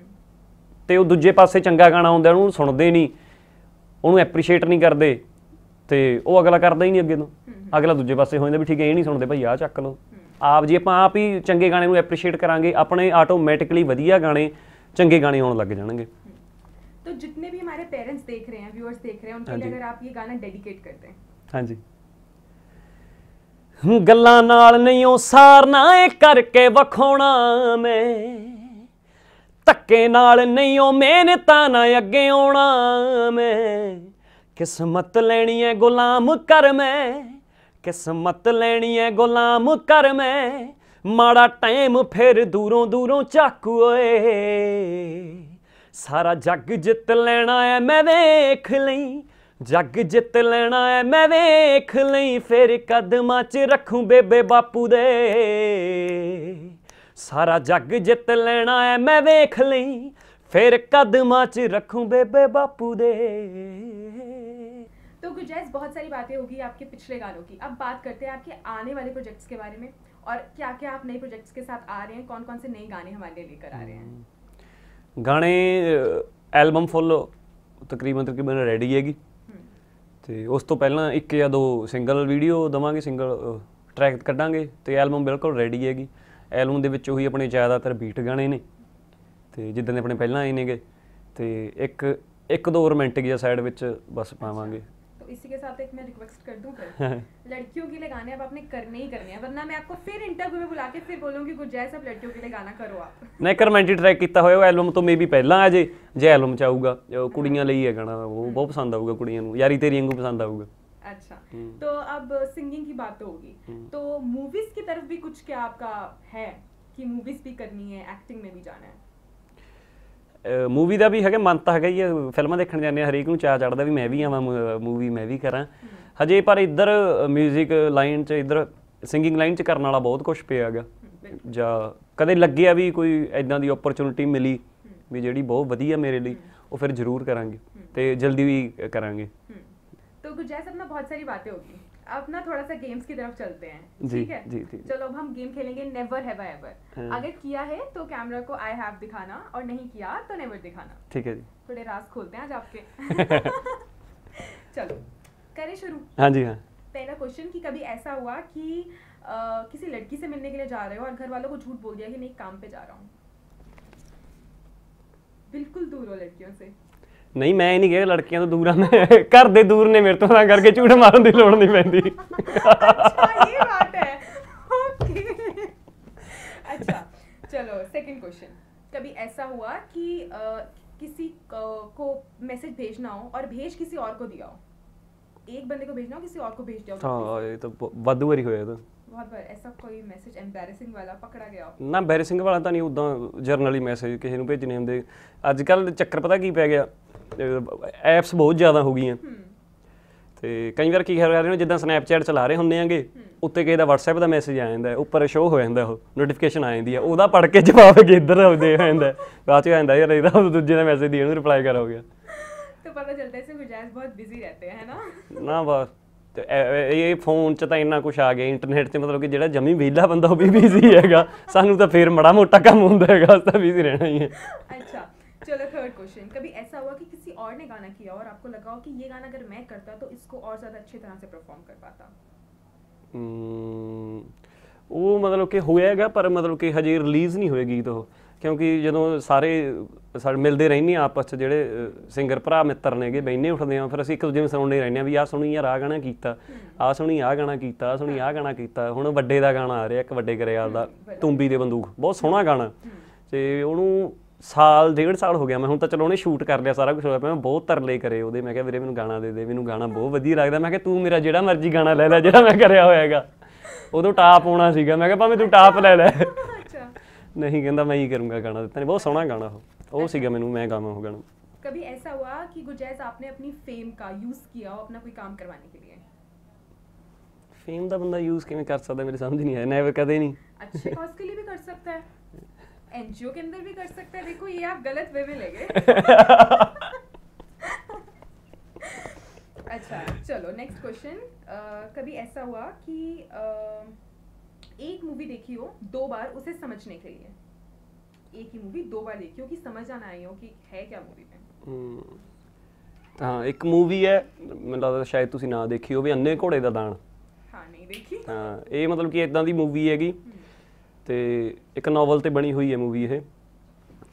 Speaker 2: ਤੇ ਉਹ ਦੂਜੇ ਪਾਸੇ ਚੰਗਾ ਗਾਣਾ ਹੁੰਦਾ ਉਹਨੂੰ ਸੁਣਦੇ ਨਹੀਂ ਉਹਨੂੰ ਐਪਰੀਸ਼ੀਏਟ ਨਹੀਂ ਕਰਦੇ ਤੇ ਉਹ ਅਗਲਾ ਕਰਦਾ ਹੀ ਨਹੀਂ ਅੱਗੇ ਤੋਂ ਅਗਲਾ ਦੂਜੇ ਪਾਸੇ ਹੋ ਜਾਂਦਾ ਵੀ ਠੀਕ ਹੈ ਇਹ ਨਹੀਂ ਸੁਣਦੇ ਭਾਈ ਆ ਚੱਕ ਲਓ ਆਪ ਜੀ ਆਪਾਂ ਆਪ ਹੀ ਚੰਗੇ ਗਾਣੇ ਨੂੰ ਐਪਰੀਸ਼ੀਏਟ ਕਰਾਂਗੇ ਆਪਣੇ ਆਟੋਮੈਟਿਕਲੀ ਵਧੀਆ ਗਾਣੇ ਚੰਗੇ ਗਾਣੇ ਆਉਣ ਲੱਗ ਜਾਣਗੇ
Speaker 1: ਤਾਂ ਜਿੰਨੇ ਵੀ ਹਮਾਰੇ ਪੇਰੈਂਟਸ ਦੇਖ ਰਹੇ ਹਨ ਵਿਊਅਰਸ ਦੇਖ ਰਹੇ ਹਨ ਉਹਨਾਂ ਲਈ ਅਗਰ ਆਪ ਇਹ ਗਾਣਾ ਡੈਡੀਕੇਟ ਕਰਦੇ हैं
Speaker 2: ਹਾਂਜੀ ਗੱਲਾਂ ਨਾਲ ਨਹੀਂ ਉਹ ਸਾਰਨਾ ਏ ਕਰਕੇ ਵਖੋਣਾ ਮੈਂ ਧੱਕੇ ਨਾਲ ਨਹੀਂ ਉਹ ਮਿਹਨਤਾਂ ਨਾ ਅੱਗੇ ਆਉਣਾ ਮੈਂ ਕਿਸਮਤ ਲੈਣੀ ਏ ਗੁਲਾਮ ਕਰ ਮੈਂ ਕਿਸਮਤ ਲੈਣੀ ਏ ਗੁਲਾਮ ਕਰ ਮੈਂ ਮਾੜਾ ਟਾਈਮ ਫਿਰ ਦੂਰੋਂ ਦੂਰੋਂ ਚਾਕੂ ਓਏ ਸਾਰਾ ਜੱਗ ਜਿੱਤ ਲੈਣਾ ਐ ਮੈਂ ਵੇਖ ਲਈ जग जित लेना है मैं वेख ਲਈ फिर ਕਦਮਾਂ च रखू बेबे बापू दे सारा जग जित लेना है मैं वेख ਲਈ फिर ਕਦਮਾਂ च रखू बेबे बापू दे
Speaker 1: तो गुजैस बहुत सारी बातें होगी आपके पिछले गानों की अब बात करते हैं आपके आने वाले प्रोजेक्ट्स के बारे में और क्या क्या आप नए प्रोजेक्ट्स के साथ आ रहे हैं कौन कौन से नए गाने हमारे लिए लेकर आ रहे हैं
Speaker 2: हम्म। गाने एल्बम फुल तकरीबन तकरीबन रेडी है ਤੇ ਉਸ ਤੋਂ ਪਹਿਲਾਂ ਇੱਕ ਜਾਂ ਦੋ ਸਿੰਗਲ ਵੀਡੀਓ ਦਵਾਂਗੇ ਸਿੰਗਲ ਟਰੈਕ ਕੱਢਾਂਗੇ ਤੇ ਐਲਬਮ ਬਿਲਕੁਲ ਰੈਡੀ ਹੈਗੀ ਐਲਬਮ ਦੇ ਵਿੱਚ ਉਹੀ ਆਪਣੇ ਜ਼ਿਆਦਾਤਰ ਬੀਟ ਗਾਣੇ ਨੇ ਤੇ ਜਿੱਦਾਂ ਦੇ ਆਪਣੇ ਪਹਿਲਾਂ ਆਏ ਨੇਗੇ ਤੇ ਇੱਕ ਇੱਕ ਦੋ ਰੋਮਾਂਟਿਕ ਜਿਹਾ ਸਾਈਡ ਵਿੱਚ ਬਸ ਪਾਵਾਂਗੇ
Speaker 1: इसी के साथ एक मैं रिक्वेस्ट कर दूं फिर हाँ। लड़कियों के लिए गाने अब आपने करने ही करने हैं वरना मैं आपको फिर इंटरव्यू में बुला के फिर बोलूंगी गुरजैस अब लड़कियों के लिए गाना करो आप
Speaker 2: ਨਹੀਂ कर मैं ट्रैक किया ਉਹ ਐਲਬਮ ਤੋਂ ਮੇਬੀ ਪਹਿਲਾਂ ਆ ਜੇ ਜੇ ਐਲਬਮ ਚ ਆਊਗਾ ਉਹ ਕੁੜੀਆਂ ਲਈ ਹੈ ਗਾਣਾ ਉਹ ਬਹੁਤ ਪਸੰਦ ਆਊਗਾ ਕੁੜੀਆਂ ਨੂੰ ਯਾਰੀ ਤੇਰੀ ਵਾਂਗੂ ਪਸੰਦ ਆਊਗਾ
Speaker 1: अच्छा हम्म। तो अब सिंगिंग की बात होगी हम्म। तो मूवीज की तरफ भी कुछ क्या आपका है कि मूवीज भी करनी है एक्टिंग में भी जाना है
Speaker 2: ਮੂਵੀ ਦਾ ਵੀ ਹੈਗਾ ਮਨ ਤਾਂ ਹੈਗਾ ਹੀ ਫਿਲਮਾਂ ਦੇਖਣ ਜਾਂਦੇ ਹਰੇਕ ਨੂੰ ਚਾਹ ਚੜਦਾ ਵੀ ਮੈਂ ਵੀ ਆਵਾਂ ਮੂਵੀ ਮੈਂ ਵੀ ਕਰਾਂ ਹਜੇ ਪਰ ਇੱਧਰ 뮤직 ਲਾਈਨ 'ਚ ਇੱਧਰ ਸਿੰਗਿੰਗ ਲਾਈਨ 'ਚ ਕਰਨ ਵਾਲਾ ਬਹੁਤ ਕੁਝ ਪਿਆ ਹੈਗਾ ਜਾਂ ਕਦੇ ਲੱਗਿਆ ਵੀ ਕੋਈ ਐਦਾਂ ਦੀ ਓਪਰਚ्युनिटी ਮਿਲੀ ਵੀ ਜਿਹੜੀ ਬਹੁਤ ਵਧੀਆ ਮੇਰੇ ਲਈ ਉਹ ਫਿਰ ਜ਼ਰੂਰ ਕਰਾਂਗੇ ਤੇ ਜਲਦੀ ਵੀ ਕਰਾਂਗੇ
Speaker 1: तो गुरजय सर में ਬਹੁਤ ਸਾਰੀ बातें होगी अब ना थोड़ा सा गेम्स की तरफ चलते हैं ठीक है जी, जी, चलो अब हम गेम खेलेंगे नेवर हैव आई एवर अगर किया है तो कैमरा को आई हैव दिखाना और नहीं किया तो नेवर दिखाना ठीक है जी थोड़े राज खोलते हैं आज आपके चलो करें शुरू हाँ जी हाँ पहला क्वेश्चन कि कभी ऐसा हुआ कि आ, किसी लड़की से मिलने के लिए जा रहे हो और घर वालों को झूठ बोल दिया कि नहीं काम पे जा रहा हूँ बिल्कुल दूर हो लड़कियों से
Speaker 2: ਨਹੀਂ ਮੈਂ ਇਹ ਨਹੀਂ ਕਿਹਾ ਲੜਕੀਆਂ ਤੋਂ ਦੂਰ ਆ ਮੈਂ ਘਰ ਦੇ ਦੂਰ ਨੇ ਮੇਰੇ ਤੋਂ ਤਾਂ ਕਰਕੇ ਝੂਠ ਮਾਰਨ ਦੀ ਲੋੜ ਨਹੀਂ ਪੈਂਦੀ ਅੱਛਾ
Speaker 1: ਇਹ ਬਾਤ ਹੈ ਓਕੇ ਅੱਛਾ ਚਲੋ ਸੈਕਿੰਡ ਕੁਐਸਚਨ कभी ਐਸਾ हुआ ਕਿ ਕਿਸੇ ਕੋ ਮੈਸੇਜ ਭੇਜਣਾ ਹੋ ਔਰ ਭੇਜ ਕਿਸੇ ਔਰ ਕੋ को दिया हो एक बंदे को ਕਿਸੇ ਔਰ ਕੋ ਭੇਜ को ਹਾਂ ਇਹ ਤਾਂ हाँ
Speaker 2: ये तो वादू बारी होया था
Speaker 1: बहुत बार ऐसा कोई मैसेज ਵਾਲਾ ਪਕੜਾ ਗਿਆ
Speaker 2: ਨਾ ਐਮਬੈਰੈਸਿੰਗ ਵਾਲਾ ਤਾਂ ਨਹੀਂ ਉਦਾਂ ਜਰਨਲੀ ਮੈਸੇਜ ਕਿਸੇ ਨੂੰ ਭੇਜਨੇ ਹੁੰਦੇ ਅੱਜ ਕੱਲ ਚੱਕਰ ਪਤਾ ਕੀ ਪੈ ਗਿਆ ਐਪਸ ਬਹੁਤ ਜ਼ਿਆਦਾ ਹੋ ਗਈਆਂ ਤੇ ਕਈ ਵਾਰ ਕੀ ਕਰ ਰਹੇ ਨੇ ਜਿੱਦਾਂ ਸਨੈਪਚੈਟ ਚਲਾ ਰਹੇ ਹੁੰਦੇ ਆਂਗੇ ਉੱਤੇ ਕਿਸੇ ਦਾ WhatsApp ਦਾ ਮੈਸੇਜ ਆ ਜਾਂਦਾ ਉੱਪਰ ਸ਼ੋ ਹੋ ਜਾਂਦਾ ਉਹ ਨੋਟੀਫਿਕੇਸ਼ਨ ਆ ਜਾਂਦੀ ਹੈ ਉਹਦਾ ਪੜ ਕੇ ਜਵਾਬ ਕਿ ਇੱਧਰ ਆਉਂਦੇ ਹੋ ਜਾਂਦਾ ਬਾਅਦ ਚ ਜਾਂਦਾ ਯਾਰ ਇਹਦਾ ਦੂਜੇ ਦਾ ਮੈਸੇਜ ਦੀ ਇਹਨੂੰ ਰਿਪਲਾਈ ਕਰ ਹੋ ਗਿਆ
Speaker 1: ਤੇ ਪਤਾ ਚੱਲਦਾ ਸੀ गुरजाज ਬਹੁਤ ਬਿਜ਼ੀ ਰਹਤੇ ਹੈ ਨਾ ਨਾ
Speaker 2: बस ਇਹ ਫੋਨ ਚ ਤਾਂ ਇੰਨਾ ਕੁਝ ਆ ਗਿਆ ਇੰਟਰਨੈਟ ਤੇ ਮਤਲਬ ਕਿ ਜਿਹੜਾ ਜਮੀ ਵਿਹਲਾ ਬੰਦਾ ਉਹ ਵੀ ਬਿਜ਼ੀ ਹੈਗਾ ਸਾਨੂੰ ਤਾਂ ਫੇਰ ਮੜਾ ਮੋਟਾ ਕੰਮ ਹੁੰਦਾ ਹੈਗਾ ਉਸ ਤਾਂ ਬਿਜ਼ੀ ਰਹਿਣਾ ਹੀ ਹੈ
Speaker 1: चलो थर्ड क्वेश्चन कभी ऐसा हुआ कि किसी और ने गाना किया और आपको लगा हो कि ये गाना अगर मैं करता तो इसको और ज़्यादा अच्छी तरह से परफॉर्म कर पाता
Speaker 2: ਉਹ ਮਤਲਬ ਕਿ ਹੋਏਗਾ ਪਰ ਮਤਲਬ ਕਿ ਹਜੇ ਰਿਲੀਜ਼ ਨਹੀਂ ਹੋਏਗੀ ਤੋ ਕਿਉਂਕਿ ਜਦੋਂ ਸਾਰੇ ਸਾਡੇ ਮਿਲਦੇ ਰਹਿੰਦੇ ਆ ਆਪਸ ਚ ਜਿਹੜੇ ਸਿੰਗਰ ਭਰਾ ਮਿੱਤਰ ਨੇਗੇ ਬੈਨੇ ਉੱਠਦੇ ਆ ਫਿਰ ਅਸੀਂ ਇੱਕ ਦੂਜੇ ਨੂੰ ਸੁਣਾਉਂਦੇ ਰਹਿੰਦੇ ਆ ਵੀ ਆ ਸੁਣੀ ਯਾਰ ਆ ਗਾਣਾ ਕੀਤਾ ਆ ਸੁਣੀ ਆ ਗਾਣਾ ਕੀਤਾ ਆ ਸੁਣੀ ਆ ਗਾਣਾ ਕੀਤਾ ਹੁਣ ਵੱਡੇ ਦਾ ਗਾਣਾ ਆ ਰਿਹਾ ਇੱਕ ਵੱਡੇ ਗਰੇਵਾਲ ਦਾ ਤੁੰਬੀ ਦੇ ਬੰਦੂਕ ਬਹੁਤ ਸੋਹਣਾ ਗਾਣਾ ਤੇ ਉਹਨੂੰ ਸਾਲ ਡੇਢ ਸਾਲ ਹੋ ਗਿਆ ਮੈਂ ਹੁਣ ਤਾਂ ਚਲੋ ਉਹਨੇ ਸ਼ੂਟ ਕਰ ਲਿਆ ਸਾਰਾ ਕੁਝ ਹੋ ਗਿਆ ਮੈਂ ਬਹੁਤ ਤਰਲੇ ਕਰੇ ਉਹਦੇ ਮੈਂ ਕਿਹਾ ਵੀਰੇ ਮੈਨੂੰ ਗਾਣਾ ਦੇ ਦੇ ਮੈਨੂੰ ਗਾਣਾ ਬਹੁਤ ਵਧੀਆ ਲੱਗਦਾ ਮੈਂ ਕਿਹਾ ਤੂੰ ਮੇਰਾ ਜਿਹੜਾ ਮਰਜ਼ੀ ਗਾਣਾ ਲੈ ਲੈ ਜਿਹੜਾ ਮੈਂ ਕਰਿਆ ਹੋਇਆਗਾ ਉਦੋਂ ਟਾਪ ਆਉਣਾ ਸੀਗਾ ਮੈਂ ਕਿਹਾ ਭਾਵੇਂ ਤੂੰ ਟਾਪ ਲੈ ਲੈ ਅੱਛਾ ਨਹੀਂ ਕਹਿੰਦਾ ਮੈਂ ਹੀ ਕਰੂੰਗਾ ਗਾਣਾ ਦਿੱਤਾ ਨਹੀਂ ਬਹੁਤ ਸੋਹਣਾ ਗਾਣਾ ਉਹ ਉਹ ਸੀਗਾ ਮੈਨੂੰ ਮੈਂ ਗਾਵਾਂ ਉਹ ਗਾਣਾ
Speaker 1: कभी ਐਸਾ ਹੋਆ ਕਿ ਗੁਜੈਸ ਆਪਨੇ ਆਪਣੀ ਫੇਮ ਕਾ ਯੂਜ਼ ਕੀਤਾ ਹੋ ਆਪਣਾ ਕੋਈ ਕੰਮ करवाने ਕੇ लिए
Speaker 2: ਫੇਮ ਦਾ ਬੰਦਾ ਯੂਜ਼ ਕਿਵੇਂ ਕਰ ਸਕਦਾ ਮੇਰੇ ਸਮਝ ਨਹੀਂ ਆਇਆ ਨੈਵਰ ਕਦੇ ਨਹੀਂ
Speaker 1: ਅੱਛੇ कॉज ਕੇ ਲਈ ਵੀ ਕਰ ਸਕਦਾ ਹੈ एनजीओ के अंदर भी कर सकते हैं देखो ये आप गलत वे में ले गए अच्छा चलो नेक्स्ट क्वेश्चन कभी ऐसा हुआ कि uh, एक मूवी देखी हो दो बार उसे समझने के लिए एक ही मूवी दो बार देखी हो कि समझ आना आई हो कि है क्या मूवी में
Speaker 2: हम्म। हाँ एक मूवी है मैं ਮੈਨੂੰ ਲੱਗਦਾ ਸ਼ਾਇਦ ਤੁਸੀਂ ਨਾ ਦੇਖੀ ਹੋਵੇ ਅੰਨੇ ਘੋੜੇ ਦਾ ਦਾਣ ਹਾਂ ਨਹੀਂ ਦੇਖੀ ਹਾਂ ਇਹ ਮਤਲਬ ਕਿ ਇਦਾਂ ਦੀ ਮੂਵੀ ਹੈਗੀ ਤੇ ਇੱਕ ਨੋਵਲ ਤੇ ਬਣੀ ਹੋਈ ਹੈ ਮੂਵੀ ਇਹ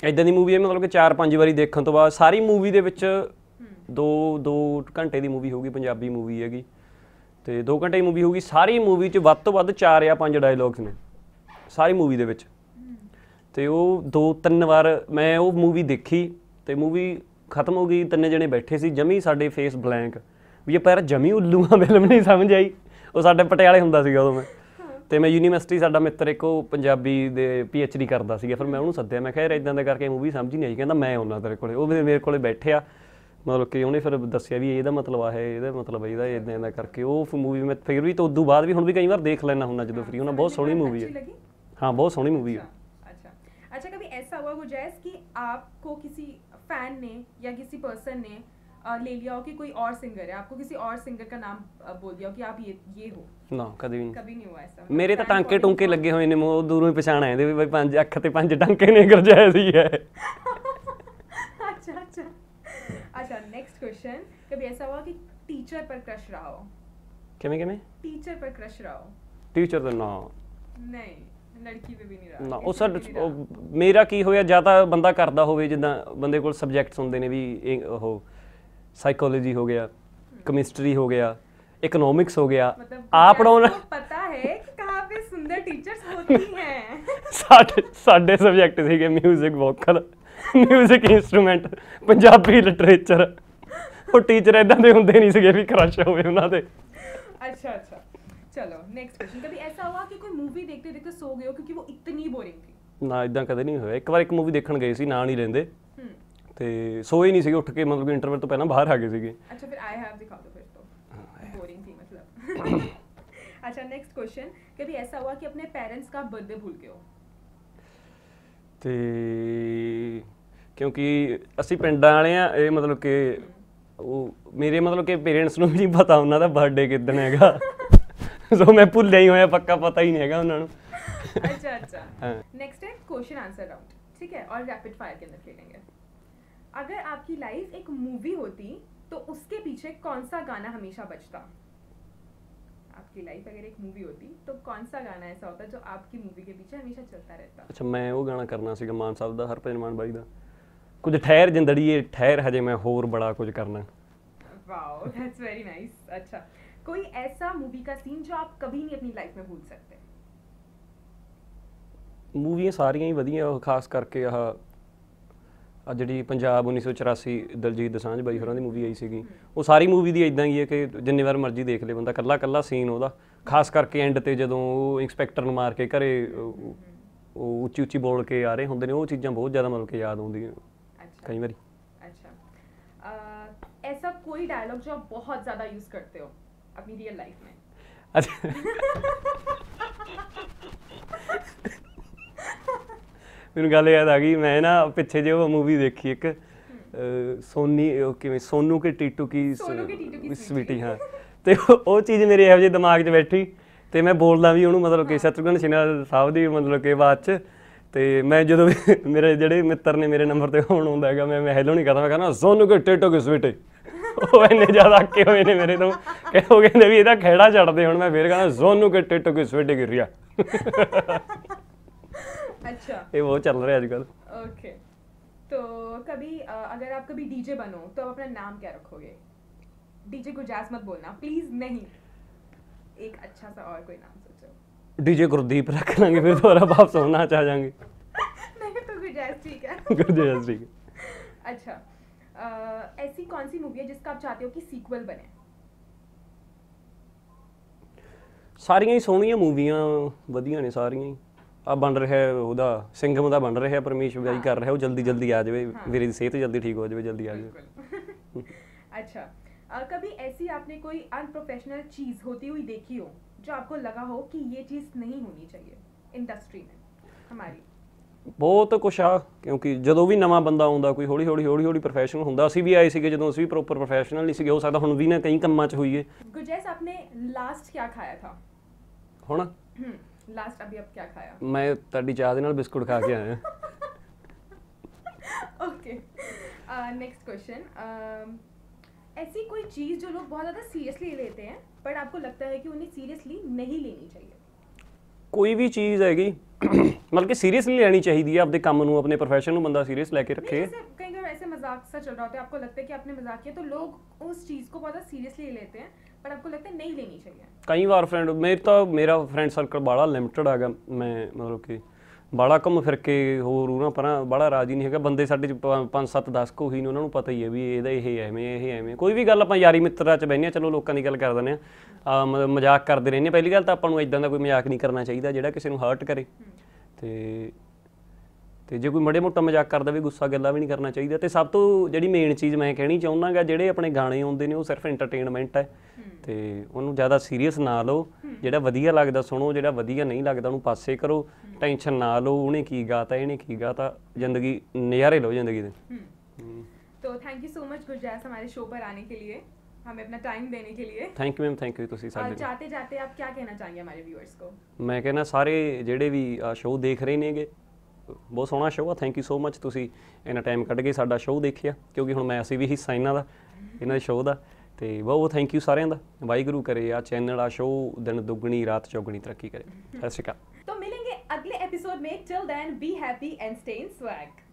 Speaker 2: ਇਦਾਂ ਦੀ ਮੂਵੀ ਹੈ ਮਤਲਬ ਕਿ 4-5 ਵਾਰੀ ਦੇਖਣ ਤੋਂ ਬਾਅਦ ਸਾਰੀ ਮੂਵੀ ਦੇ ਵਿੱਚ 2 2 ਘੰਟੇ ਦੀ ਮੂਵੀ ਹੋਊਗੀ ਪੰਜਾਬੀ ਮੂਵੀ ਹੈਗੀ ਤੇ 2 ਘੰਟੇ ਦੀ ਮੂਵੀ ਹੋਊਗੀ ਸਾਰੀ ਮੂਵੀ 'ਚ ਵੱਧ ਤੋਂ ਵੱਧ 4 ਜਾਂ 5 ਡਾਇਲੌਗਸ ਨੇ ਸਾਰੀ ਮੂਵੀ ਦੇ ਵਿੱਚ ਤੇ ਉਹ ਦੋ ਤਿੰਨ ਵਾਰ ਮੈਂ ਉਹ ਮੂਵੀ ਦੇਖੀ ਤੇ ਮੂਵੀ ਖਤਮ ਹੋ ਗਈ ਤਿੰਨੇ ਜਣੇ ਬੈਠੇ ਸੀ ਜਮੀ ਸਾਡੇ ਫੇਸ ਬਲੈਂਕ ਵੀ ਇਹ ਪਰ ਜਮੀ ਉੱਲੂਆਂ ਫਿਲਮ ਨਹੀਂ ਸਮਝ ਆਈ ਉਹ ਸਾਡੇ ਪਟਿਆਲੇ ਹੁੰਦਾ ਸੀਗਾ ਉਦੋਂ ਮੈਂ ਤੇ ਮੈਂ ਯੂਨੀਵਰਸਿਟੀ ਸਾਡਾ ਮਿੱਤਰ ਇੱਕ ਉਹ ਪੰਜਾਬੀ ਦੇ ਪੀ ਐਚ ਡੀ ਕਰਦਾ ਸੀਗਾ ਫਿਰ ਮੈਂ ਉਹਨੂੰ ਸੱਦਿਆ ਮੈਂ ਕਿਹਾ ਯਾਰ ਇਦਾਂ ਦਾ ਕਰਕੇ ਮੂਵੀ ਸਮਝ ਨਹੀਂ ਆਈ ਕਹਿੰਦਾ ਮੈਂ ਉਹਨਾਂ ਤੇਰੇ ਕੋਲੇ ਉਹ ਮੇਰੇ ਕੋਲੇ ਬੈਠਿਆ ਮਤਲਬ ਕਿ ਉਹਨੇ ਫਿਰ ਦੱਸਿਆ ਵੀ ਇਹਦਾ ਮਤਲਬ ਆ ਹੈ ਇਹਦਾ ਮਤਲਬ ਹੈ ਇਹਦਾ ਇਦਾਂ ਇਦਾਂ ਕਰਕੇ ਉਹ ਮੂਵੀ ਮੈਂ ਫਿਰ ਵੀ ਤੋਂ ਉਦੋਂ ਬਾਅਦ ਵੀ ਹੁਣ ਵੀ ਕਈ ਵਾਰ ਦੇਖ ਲੈਣਾ ਹੁੰਦਾ ਜਦੋਂ ਫ੍ਰੀ ਹੁੰਦਾ ਬਹੁਤ ਸੋਹਣੀ ਮੂਵੀ ਹੈ ਸੋਹਣੀ ਮੂਵੀ ਹੈ
Speaker 1: ਅੱਛਾ ਅੱਛਾ ਕਦੇ ਐਸਾ ਹੋਇਆ ऐसा हुआ ਕਿ ਆਪ ਕੋ ਕਿਸੇ ਫੈਨ ਨੇ ਜਾਂ ਕਿਸੇ ਪਰਸਨ ਨੇ ले लिया हो कि कोई और सिंगर है आपको किसी और सिंगर का नाम बोल दिया हो कि आप ये ये हो
Speaker 2: ਨਾ ਕਦੇ ਵੀ ਨਹੀਂ ਕਦੇ ਨਹੀਂ ਹੋਇਆ ਐਸਾ ਮੇਰੇ ਤਾਂ ਟਾਂਕੇ ਟੁੰਕੇ ਲੱਗੇ ਹੋਏ ਨੇ ਮੈਂ ਉਹ ਦੂਰੋਂ ਹੀ ਪਛਾਣ ਆਏ ਦੇ ਵੀ ਪੰਜ ਅੱਖ ਤੇ ਪੰਜ ਟਾਂਕੇ ਨੇ ਗਰਜਾਇਆ ਸੀ ਹੈ ਅੱਛਾ
Speaker 1: ਅੱਛਾ ਅੱਛਾ ਨੈਕਸਟ ਕੁਐਸਚਨ ਕਦੇ ਐਸਾ ਹੋਇਆ ਕਿ ਟੀਚਰ ਪਰ ਕ੍ਰਸ਼ ਰਹਾ ਹੋ ਕਿਵੇਂ ਕਿਵੇਂ ਟੀਚਰ ਪਰ ਕ੍ਰਸ਼ ਰਹਾ ਹੋ ਟੀਚਰ ਦਾ ਨਾ ਨਹੀਂ ਲੜਕੀ ਵੀ ਨਹੀਂ ਰਹਾ
Speaker 2: ਨਾ ਉਹ ਸਰ ਮੇਰਾ ਕੀ ਹੋਇਆ ਜਾਂ ਤਾਂ ਬੰਦਾ ਕਰਦਾ ਹੋਵੇ ਜਿੱਦਾਂ ਬੰਦੇ ਕੋਲ ਸਬਜੈਕਟਸ ਹੁੰਦੇ ਨੇ ਵੀ ਉਹ ਸਾਈਕੋਲੋਜੀ ਹੋ ਗਿਆ ਕੈਮਿਸਟਰੀ ਹੋ ਗਿਆ ਇਕਨੋਮਿਕਸ ਹੋ ਗਿਆ ਆ ਪੜਾਉਣਾ
Speaker 1: ਪਤਾ ਹੈ ਕਿ कहाँ ਪੇ ਸੁੰਦਰ ਟੀਚਰਸ ਹੋਤੀ ਹੈ
Speaker 2: ਸਾਡੇ ਸਾਡੇ ਸਬਜੈਕਟ ਸੀਗੇ 뮤직 ਵੋਕਲ 뮤직 ਇਨਸਟਰੂਮੈਂਟ ਪੰਜਾਬੀ ਲਿਟਰੇਚਰ ਉਹ ਟੀਚਰ ਇਦਾਂ ਦੇ ਹੁੰਦੇ ਨਹੀਂ ਸੀਗੇ ਵੀ ਕਰਸ਼ ਹੋਵੇ ਉਹਨਾਂ ਦੇ
Speaker 1: ਅੱਛਾ ਅੱਛਾ ਚਲੋ ਨੈਕਸਟ ਕੁਐਸਚਨ ਕਦੀ ਐਸਾ ਹੋਆ ਕਿ ਕੋਈ ਮੂਵੀ ਦੇਖਦੇ ਦੇਖਦੇ ਸੋ ਗਏ ਹੋ ਕਿਉਂਕਿ ਉਹ ਇਤਨੀ ਬੋਰਿੰਗ
Speaker 2: ਸੀ ਨਾ ਇਦਾਂ ਕਦੇ ਨਹੀਂ ਹੋਇਆ ਇੱਕ ਵਾਰ ਇੱਕ ਮੂਵੀ ਦੇਖਣ ਗਏ ਸੀ ਨਾਂ ਨਹੀਂ ਲੈਂਦੇ ਤੇ ਸੋਏ ਨਹੀਂ ਸੀਗੇ ਉੱਠ ਕੇ ਮਤਲਬ ਕਿ ਇੰਟਰਵਲ ਤੋਂ ਪਹਿਲਾਂ ਬਾਹਰ ਆ ਗਏ ਸੀਗੇ
Speaker 1: ਅੱਛਾ ਫਿਰ ਆਈ ਹੈਵ ਦਿਖਾ ਦੋ ਫਿਰ ਤੋਂ ਬੋਰਿੰਗ ਸੀ ਮਤਲਬ ਅੱਛਾ ਨੈਕਸਟ ਕੁਐਸਚਨ ਕਦੇ ਐਸਾ ਹੋਆ ਕਿ ਆਪਣੇ ਪੇਰੈਂਟਸ ਦਾ ਬਰਥਡੇ ਭੁੱਲ ਗਏ ਹੋ
Speaker 2: ਤੇ ਕਿਉਂਕਿ ਅਸੀਂ ਪਿੰਡਾਂ ਵਾਲੇ ਆ ਇਹ ਮਤਲਬ ਕਿ ਉਹ ਮੇਰੇ ਮਤਲਬ ਕਿ ਪੇਰੈਂਟਸ ਨੂੰ ਵੀ ਨਹੀਂ ਪਤਾ ਉਹਨਾਂ ਦਾ ਬਰਥਡੇ ਕਿਦਣ ਹੈਗਾ ਸੋ ਮੈਂ ਭੁੱਲਿਆ ਹੀ ਹੋਇਆ ਪੱਕਾ ਪਤਾ ਹੀ ਨਹੀਂ ਹੈਗਾ ਉਹਨਾਂ ਨੂੰ ਅੱਛਾ ਅੱਛਾ
Speaker 1: ਨੈਕਸਟ ਹੈ ਕੁਐਸਚਨ ਆਨਸਰ ਰਾਉਂਡ ਠੀਕ ਹੈ ਔਰ ਰੈਪਿਡ ਫਾਇਰ ਕੇ ਅੰਦਰ ਖੇਡਾਂਗੇ अगर आपकी लाइफ एक मूवी होती तो उसके पीछे कौन सा गाना हमेशा बजता आपकी लाइफ अगर एक मूवी होती तो कौन सा गाना ऐसा होता जो आपकी मूवी के पीछे हमेशा चलता रहता
Speaker 2: ਅੱਛਾ ਮੈਂ ਉਹ ਗਾਣਾ ਕਰਨਾ ਸੀਗਾ ਮਾਨ ਸਾਹਿਬ ਦਾ ਹਰਭਜਨ ਮਾਨ ਬਾਈ ਦਾ ਕੁਝ ਠਹਿਰ ਜਿੰਦੜੀਏ ठहर हजे मैं और बड़ा कुछ करना
Speaker 1: वाओ दैट्स वेरी नाइस अच्छा कोई ऐसा मूवी का सीन जो आप कभी नहीं अपनी लाइफ में भूल सकते
Speaker 2: ਮੂਵੀਆਂ ਸਾਰੀਆਂ ही बढ़िया खास करके आ ਆ ਜਿਹੜੀ ਪੰਜਾਬ 1984 ਦਲਜੀਤ ਦਸਾਂਝ ਬਾਈ ਹੋਰਾਂ ਦੀ ਮੂਵੀ ਆਈ ਸੀਗੀ ਉਹ ਸਾਰੀ ਮੂਵੀ ਦੀ ਇਦਾਂ ਹੀ ਹੈ ਕਿ ਜਿੰਨੇ ਵਾਰ ਮਰਜ਼ੀ ਦੇਖ ਲੈ ਬੰਦਾ ਕੱਲਾ ਕੱਲਾ ਸੀਨ ਉਹਦਾ ਖਾਸ ਕਰਕੇ ਐਂਡ ਤੇ ਜਦੋਂ ਉਹ ਇਨਸਪੈਕਟਰ ਨੂੰ ਮਾਰ ਕੇ ਘਰੇ ਉਹ ਉੱਚੀ ਉੱਚੀ ਬੋਲ ਕੇ ਆ ਰਹੇ ਹੁੰਦੇ ਨੇ ਉਹ ਚੀਜ਼ਾਂ ਬਹੁਤ ਜ਼ਿਆਦਾ ਮਤਲਬ ਕਿ ਯਾਦ ਆਉਂਦੀਆਂ ਕਈ ਵਾਰੀ
Speaker 1: ਅੱਛਾ ਐਸਾ ਕੋਈ ਡਾਇਲੌਗ ਜੋ ਬਹੁਤ ਜ਼ਿਆਦਾ ਯੂਜ਼ ਕਰਦੇ ਹੋ ਆਪਣੀ ਰੀਅਲ ਲਾਈਫ लाइफ ਅੱਛਾ
Speaker 2: ਮੈਨੂੰ ਗੱਲ ਯਾਦ ਆ ਗਈ ਮੈਂ ਨਾ ਪਿੱਛੇ ਜੇ ਉਹ ਮੂਵੀ ਦੇਖੀ ਇੱਕ ਸੋਨੀ ਕਿਵੇਂ ਸੋਨੂ ਕੇ ਟੀਟੂ ਕੀ ਸਵੀਟੀ ਹਾਂ ਤੇ ਉਹ ਚੀਜ਼ ਮੇਰੇ ਇਹੋ ਜਿਹੇ ਦਿਮਾਗ 'ਚ ਬੈਠੀ ਤੇ ਮੈਂ ਬੋਲਦਾ ਵੀ ਉਹਨੂੰ ਮਤਲਬ ਕਿ ਸ਼ਤਰੂਗਨ ਨਾਲ ਸਾਹਿਬ ਦੀ ਮਤਲਬ ਕਿ ਬਾਤ 'ਚ ਤੇ ਮੈਂ ਜਦੋਂ ਮੇਰੇ ਜਿਹੜੇ ਮਿੱਤਰ ਨੇ ਮੇਰੇ ਨੰਬਰ ਤੇ ਫੋਨ ਆਉਂਦਾ ਹੈਗਾ ਮੈਂ ਮੈਂ ਹੈਲੋ ਨਹੀਂ ਕਰਦਾ ਮੈਂ ਕਹਿੰਦਾ ਸੋਨੂ ਕੇ ਟੀਟੂ ਕੀ ਸਵੀਟੀ ਉਹ ਇੰਨੇ ਜ਼ਿਆਦਾ ਅੱਕੇ ਹੋਏ ਨੇ ਮੇਰੇ ਤੋਂ ਕਹੋ ਕਹਿੰਦੇ ਵੀ ਇਹਦਾ ਖੇੜਾ ਛੱਡਦੇ ਹੁਣ ਮੈਂ ਫੇਰ ਕਹਿੰਦਾ ਸੋਨੂ ਕੇ ਕੀ ਸਵੀਟੀ ਸਵੀਟੇ ਰਿਹਾ अच्छा ये वो चल रहा है आजकल
Speaker 1: ओके तो कभी अगर आप कभी डीजे बनो तो आप अपना नाम क्या रखोगे डीजे गुजास मत बोलना प्लीज नहीं एक अच्छा सा और कोई नाम सोचो
Speaker 2: डीजे गुरुदीप रख लेंगे फिर थोड़ा बाप सोना चाह अच्छा जाएंगे
Speaker 1: नहीं तो गुजास ठीक है गुजास ठीक है अच्छा आ, ऐसी कौन सी मूवी है जिसका आप चाहते हो कि सीक्वल बने
Speaker 2: ਸਾਰੀਆਂ ही ਸੋਹਣੀਆਂ ਮੂਵੀਆਂ ਵਧੀਆ ने ਸਾਰੀਆਂ ही ਆ ਬਣ ਰਿਹਾ ਉਹਦਾ ਸਿੰਘਮ ਦਾ ਬਣ ਰਿਹਾ ਪਰਮੇਸ਼ਵਰ ਬਾਈ ਕਰ ਰਿਹਾ ਉਹ ਜਲਦੀ ਜਲਦੀ ਆ ਜਾਵੇ ਵੀਰੇ ਦੀ ਸਿਹਤ ਜਲਦੀ ਠੀਕ ਹੋ ਜਾਵੇ ਜਲਦੀ ਆ ਜਾਵੇ
Speaker 1: ਆ कभी ਐਸੀ ਆਪਨੇ ਕੋਈ ਅਨਪ੍ਰੋਫੈਸ਼ਨਲ ਚੀਜ਼ ਹੋਤੀ ਹੋਈ ਦੇਖੀ ਹੋ ਜੋ ਆਪਕੋ ਲਗਾ ਹੋ ਕਿ ਇਹ ਚੀਜ਼ ਨਹੀਂ ਹੋਣੀ ਚਾਹੀਏ ਇੰਡਸਟਰੀ ਮੇਂ ਹਮਾਰੀ
Speaker 2: ਬਹੁਤ ਕੁਛ ਆ ਕਿਉਂਕਿ ਜਦੋਂ ਵੀ ਨਵਾਂ ਬੰਦਾ ਆਉਂਦਾ ਕੋਈ ਹੌਲੀ ਹੌਲੀ ਹੌਲੀ ਹੌਲੀ ਪ੍ਰੋਫੈਸ਼ਨਲ ਹੁੰਦਾ ਅਸੀਂ ਵੀ ਆਏ ਸੀਗੇ ਜਦੋਂ ਅਸੀਂ ਵੀ ਪ੍ਰੋਪਰ ਪ੍ਰੋਫੈਸ਼ਨਲ ਨਹੀਂ ਸੀਗੇ ਹੋ ਸਕਦਾ ਹੁਣ ਵੀ ਨਾ ਕਈ ਕੰਮਾਂ 'ਚ ਹੋਈਏ
Speaker 1: ਗੁਰਜੈਸ ਆਪਨੇ ਲਾਸਟ ਕੀ ਖਾਇਆ ਥਾ ਹੁਣ लास्ट अभी अब क्या खाया
Speaker 2: मैं तड़ी ਚਾਹ ਦੇ ਨਾਲ ਬਿਸਕੁਟ ਖਾ ਕੇ ਆਇਆ
Speaker 1: ओके नेक्स्ट क्वेश्चन ऐसी कोई चीज़ जो लोग बहुत ज़्यादा सीरियसली लेते हैं बट आपको लगता है कि उन्हें सीरियसली नहीं लेनी चाहिए
Speaker 2: कोई भी चीज ਹੈਗੀ ਮਤਲਬ ਕਿ ਸੀਰੀਅਸਲੀ ਲੈਣੀ ਚਾਹੀਦੀ ਹੈ ਆਪਦੇ ਕੰਮ ਨੂੰ ਆਪਣੇ ਪ੍ਰੋਫੈਸ਼ਨ ਨੂੰ ਬੰਦਾ ਸੀਰੀਅਸ ਲੈ ਕੇ ਰੱਖੇ
Speaker 1: ਕਈ ਵਾਰ ऐसे मजाक सा चल रहा होता है आपको लगता है कि आपने मजाक किया तो लोग उस चीज़ को बहुत सीरियसली लेते हैं ਪਰ ਆਪਕੋ लगता ਨਹੀਂ ਲੈਣੀ लेनी
Speaker 2: ਕਈ ਵਾਰ ਫਰੈਂਡ फ्रेंड ਤਾਂ ਮੇਰਾ ਫਰੈਂਡ ਸਰਕਲ ਬੜਾ ਲਿਮਟਿਡ ਹੈਗਾ ਮੈਂ ਮਤਲਬ ਕਿ ਬੜਾ ਕੰਮ ਫਿਰ ਕੇ ਹੋਰ ਉਹਨਾਂ ਪਰਾਂ ਬੜਾ ਰਾਜੀ ਨਹੀਂ ਹੈਗਾ ਬੰਦੇ ਸਾਡੇ 5 7 10 ਕੋ ਹੀ ਨੇ ਉਹਨਾਂ ਨੂੰ ਪਤਾ ਹੀ ਹੈ ਵੀ ਇਹਦਾ ਇਹ ਐਵੇਂ ਇਹ ਐਵੇਂ ਕੋਈ ਵੀ ਗੱਲ ਆਪਾਂ ਯਾਰੀ ਮਿੱਤਰਾਂ ਚ ਆ ਚਲੋ ਲੋਕਾਂ ਦੀ ਗੱਲ ਕਰ ਦਿੰਦੇ ਆ ਮਜ਼ਾਕ ਕਰਦੇ ਰਹਿੰਦੇ ਪਹਿਲੀ ਗੱਲ ਤਾਂ ਆਪਾਂ ਨੂੰ ਇਦਾਂ ਦਾ ਕੋਈ ਮਜ਼ਾਕ ਨਹੀਂ ਕਰਨਾ ਚਾਹੀਦਾ ਜਿਹੜਾ ਕਿਸੇ ਨੂੰ ਹਰਟ ਕਰੇ ਤੇ ਤੇ ਜੇ ਕੋਈ ਮੜੇ ਮੋਟਾ ਮਜ਼ਾਕ ਕਰਦਾ ਵੀ ਗੁੱਸਾ ਗੱਲਾਂ ਵੀ ਨਹੀਂ ਕਰਨਾ ਚਾਹੀਦਾ ਤੇ ਸਭ ਤੋਂ ਜਿਹੜੀ ਮੇਨ ਚੀਜ਼ ਮੈਂ ਕਹਿਣੀ ਚਾਹੁੰਦਾਗਾ ਜਿਹੜੇ ਆਪਣੇ ਗਾਣੇ ਆਉਂਦੇ ਨੇ ਉਹ ਸਿਰਫ ਐਂਟਰਟੇਨਮੈਂਟ ਹੈ ਤੇ ਉਹਨੂੰ ਜ਼ਿਆਦਾ ਸੀਰੀਅਸ ਨਾ ਲਓ ਜਿਹੜਾ ਵਧੀਆ ਲੱਗਦਾ ਸੁਣੋ ਜਿਹੜਾ ਵਧੀਆ ਨਹੀਂ ਲੱਗਦਾ ਉਹਨੂੰ ਪਾਸੇ ਕਰੋ ਟੈਨਸ਼ਨ ਨਾ ਲਓ ਉਹਨੇ ਕੀ ਗਾਤਾ ਇਹਨੇ ਕੀ ਗਾਤਾ ਜ਼ਿੰਦਗੀ ਨਜ਼ਾਰੇ ਲਓ ਜ਼ਿੰਦਗੀ ਦੇ
Speaker 1: ਤੋ ਥੈਂਕ ਯੂ ਸੋ ਮੱਚ ਗੁਰਜੈਸ ਹਮਾਰੇ ਸ਼ੋਅ ਪਰ ਆਨੇ ਕੇ ਲਈ ਹਮੇ ਆਪਣਾ ਟਾਈਮ देने ਕੇ ਲਈ
Speaker 2: thank you ma'am thank you ਤੁਸੀਂ ਸਾਡੇ ਚਾਹਤੇ
Speaker 1: ਜਾਤੇ ਆਪ ਕੀ ਕਹਿਣਾ ਚਾਹੀਏ ਹਮਾਰੇ ਵਿਊਅਰਸ ਕੋ
Speaker 2: ਮੈਂ ਕਹਿਣਾ ਸਾਰੇ ਜਿਹੜੇ ਵੀ ਸ਼ੋਅ ਦੇਖ ਰਹੇ ਨੇਗੇ ਬਹੁਤ ਸੋਹਣਾ ਸ਼ੋਅ ਆ ਥੈਂਕ ਯੂ ਸੋ ਮੱਚ ਤੁਸੀਂ ਇਹਨਾਂ ਟਾਈਮ ਕੱਢ ਕੇ ਸਾਡਾ ਸ਼ੋਅ ਦੇਖਿਆ ਕਿਉਂਕਿ ਹੁਣ ਮੈਂ ਅਸੀਂ ਵੀ ਹਿੱਸਾ ਇਹਨਾਂ ਦਾ ਇਹਨਾਂ ਦੇ ਸ਼ੋਅ ਦਾ ਤੇ ਬਹੁਤ ਬਹੁਤ ਥੈਂਕ ਯੂ ਸਾਰਿਆਂ ਦਾ ਵਾਹਿਗੁਰੂ ਕਰੇ ਆ ਚੈਨਲ ਆ ਸ਼ੋਅ ਦਿਨ ਦੁੱਗਣੀ ਰਾਤ ਚੌਗਣੀ ਤਰੱਕੀ ਕਰੇ ਸਤਿ ਸ਼੍ਰੀ ਅਕਾਲ
Speaker 1: ਤੋਂ ਮਿਲਾਂਗੇ ਅਗਲੇ ਐਪੀਸੋਡ में till then be happy and stay in swag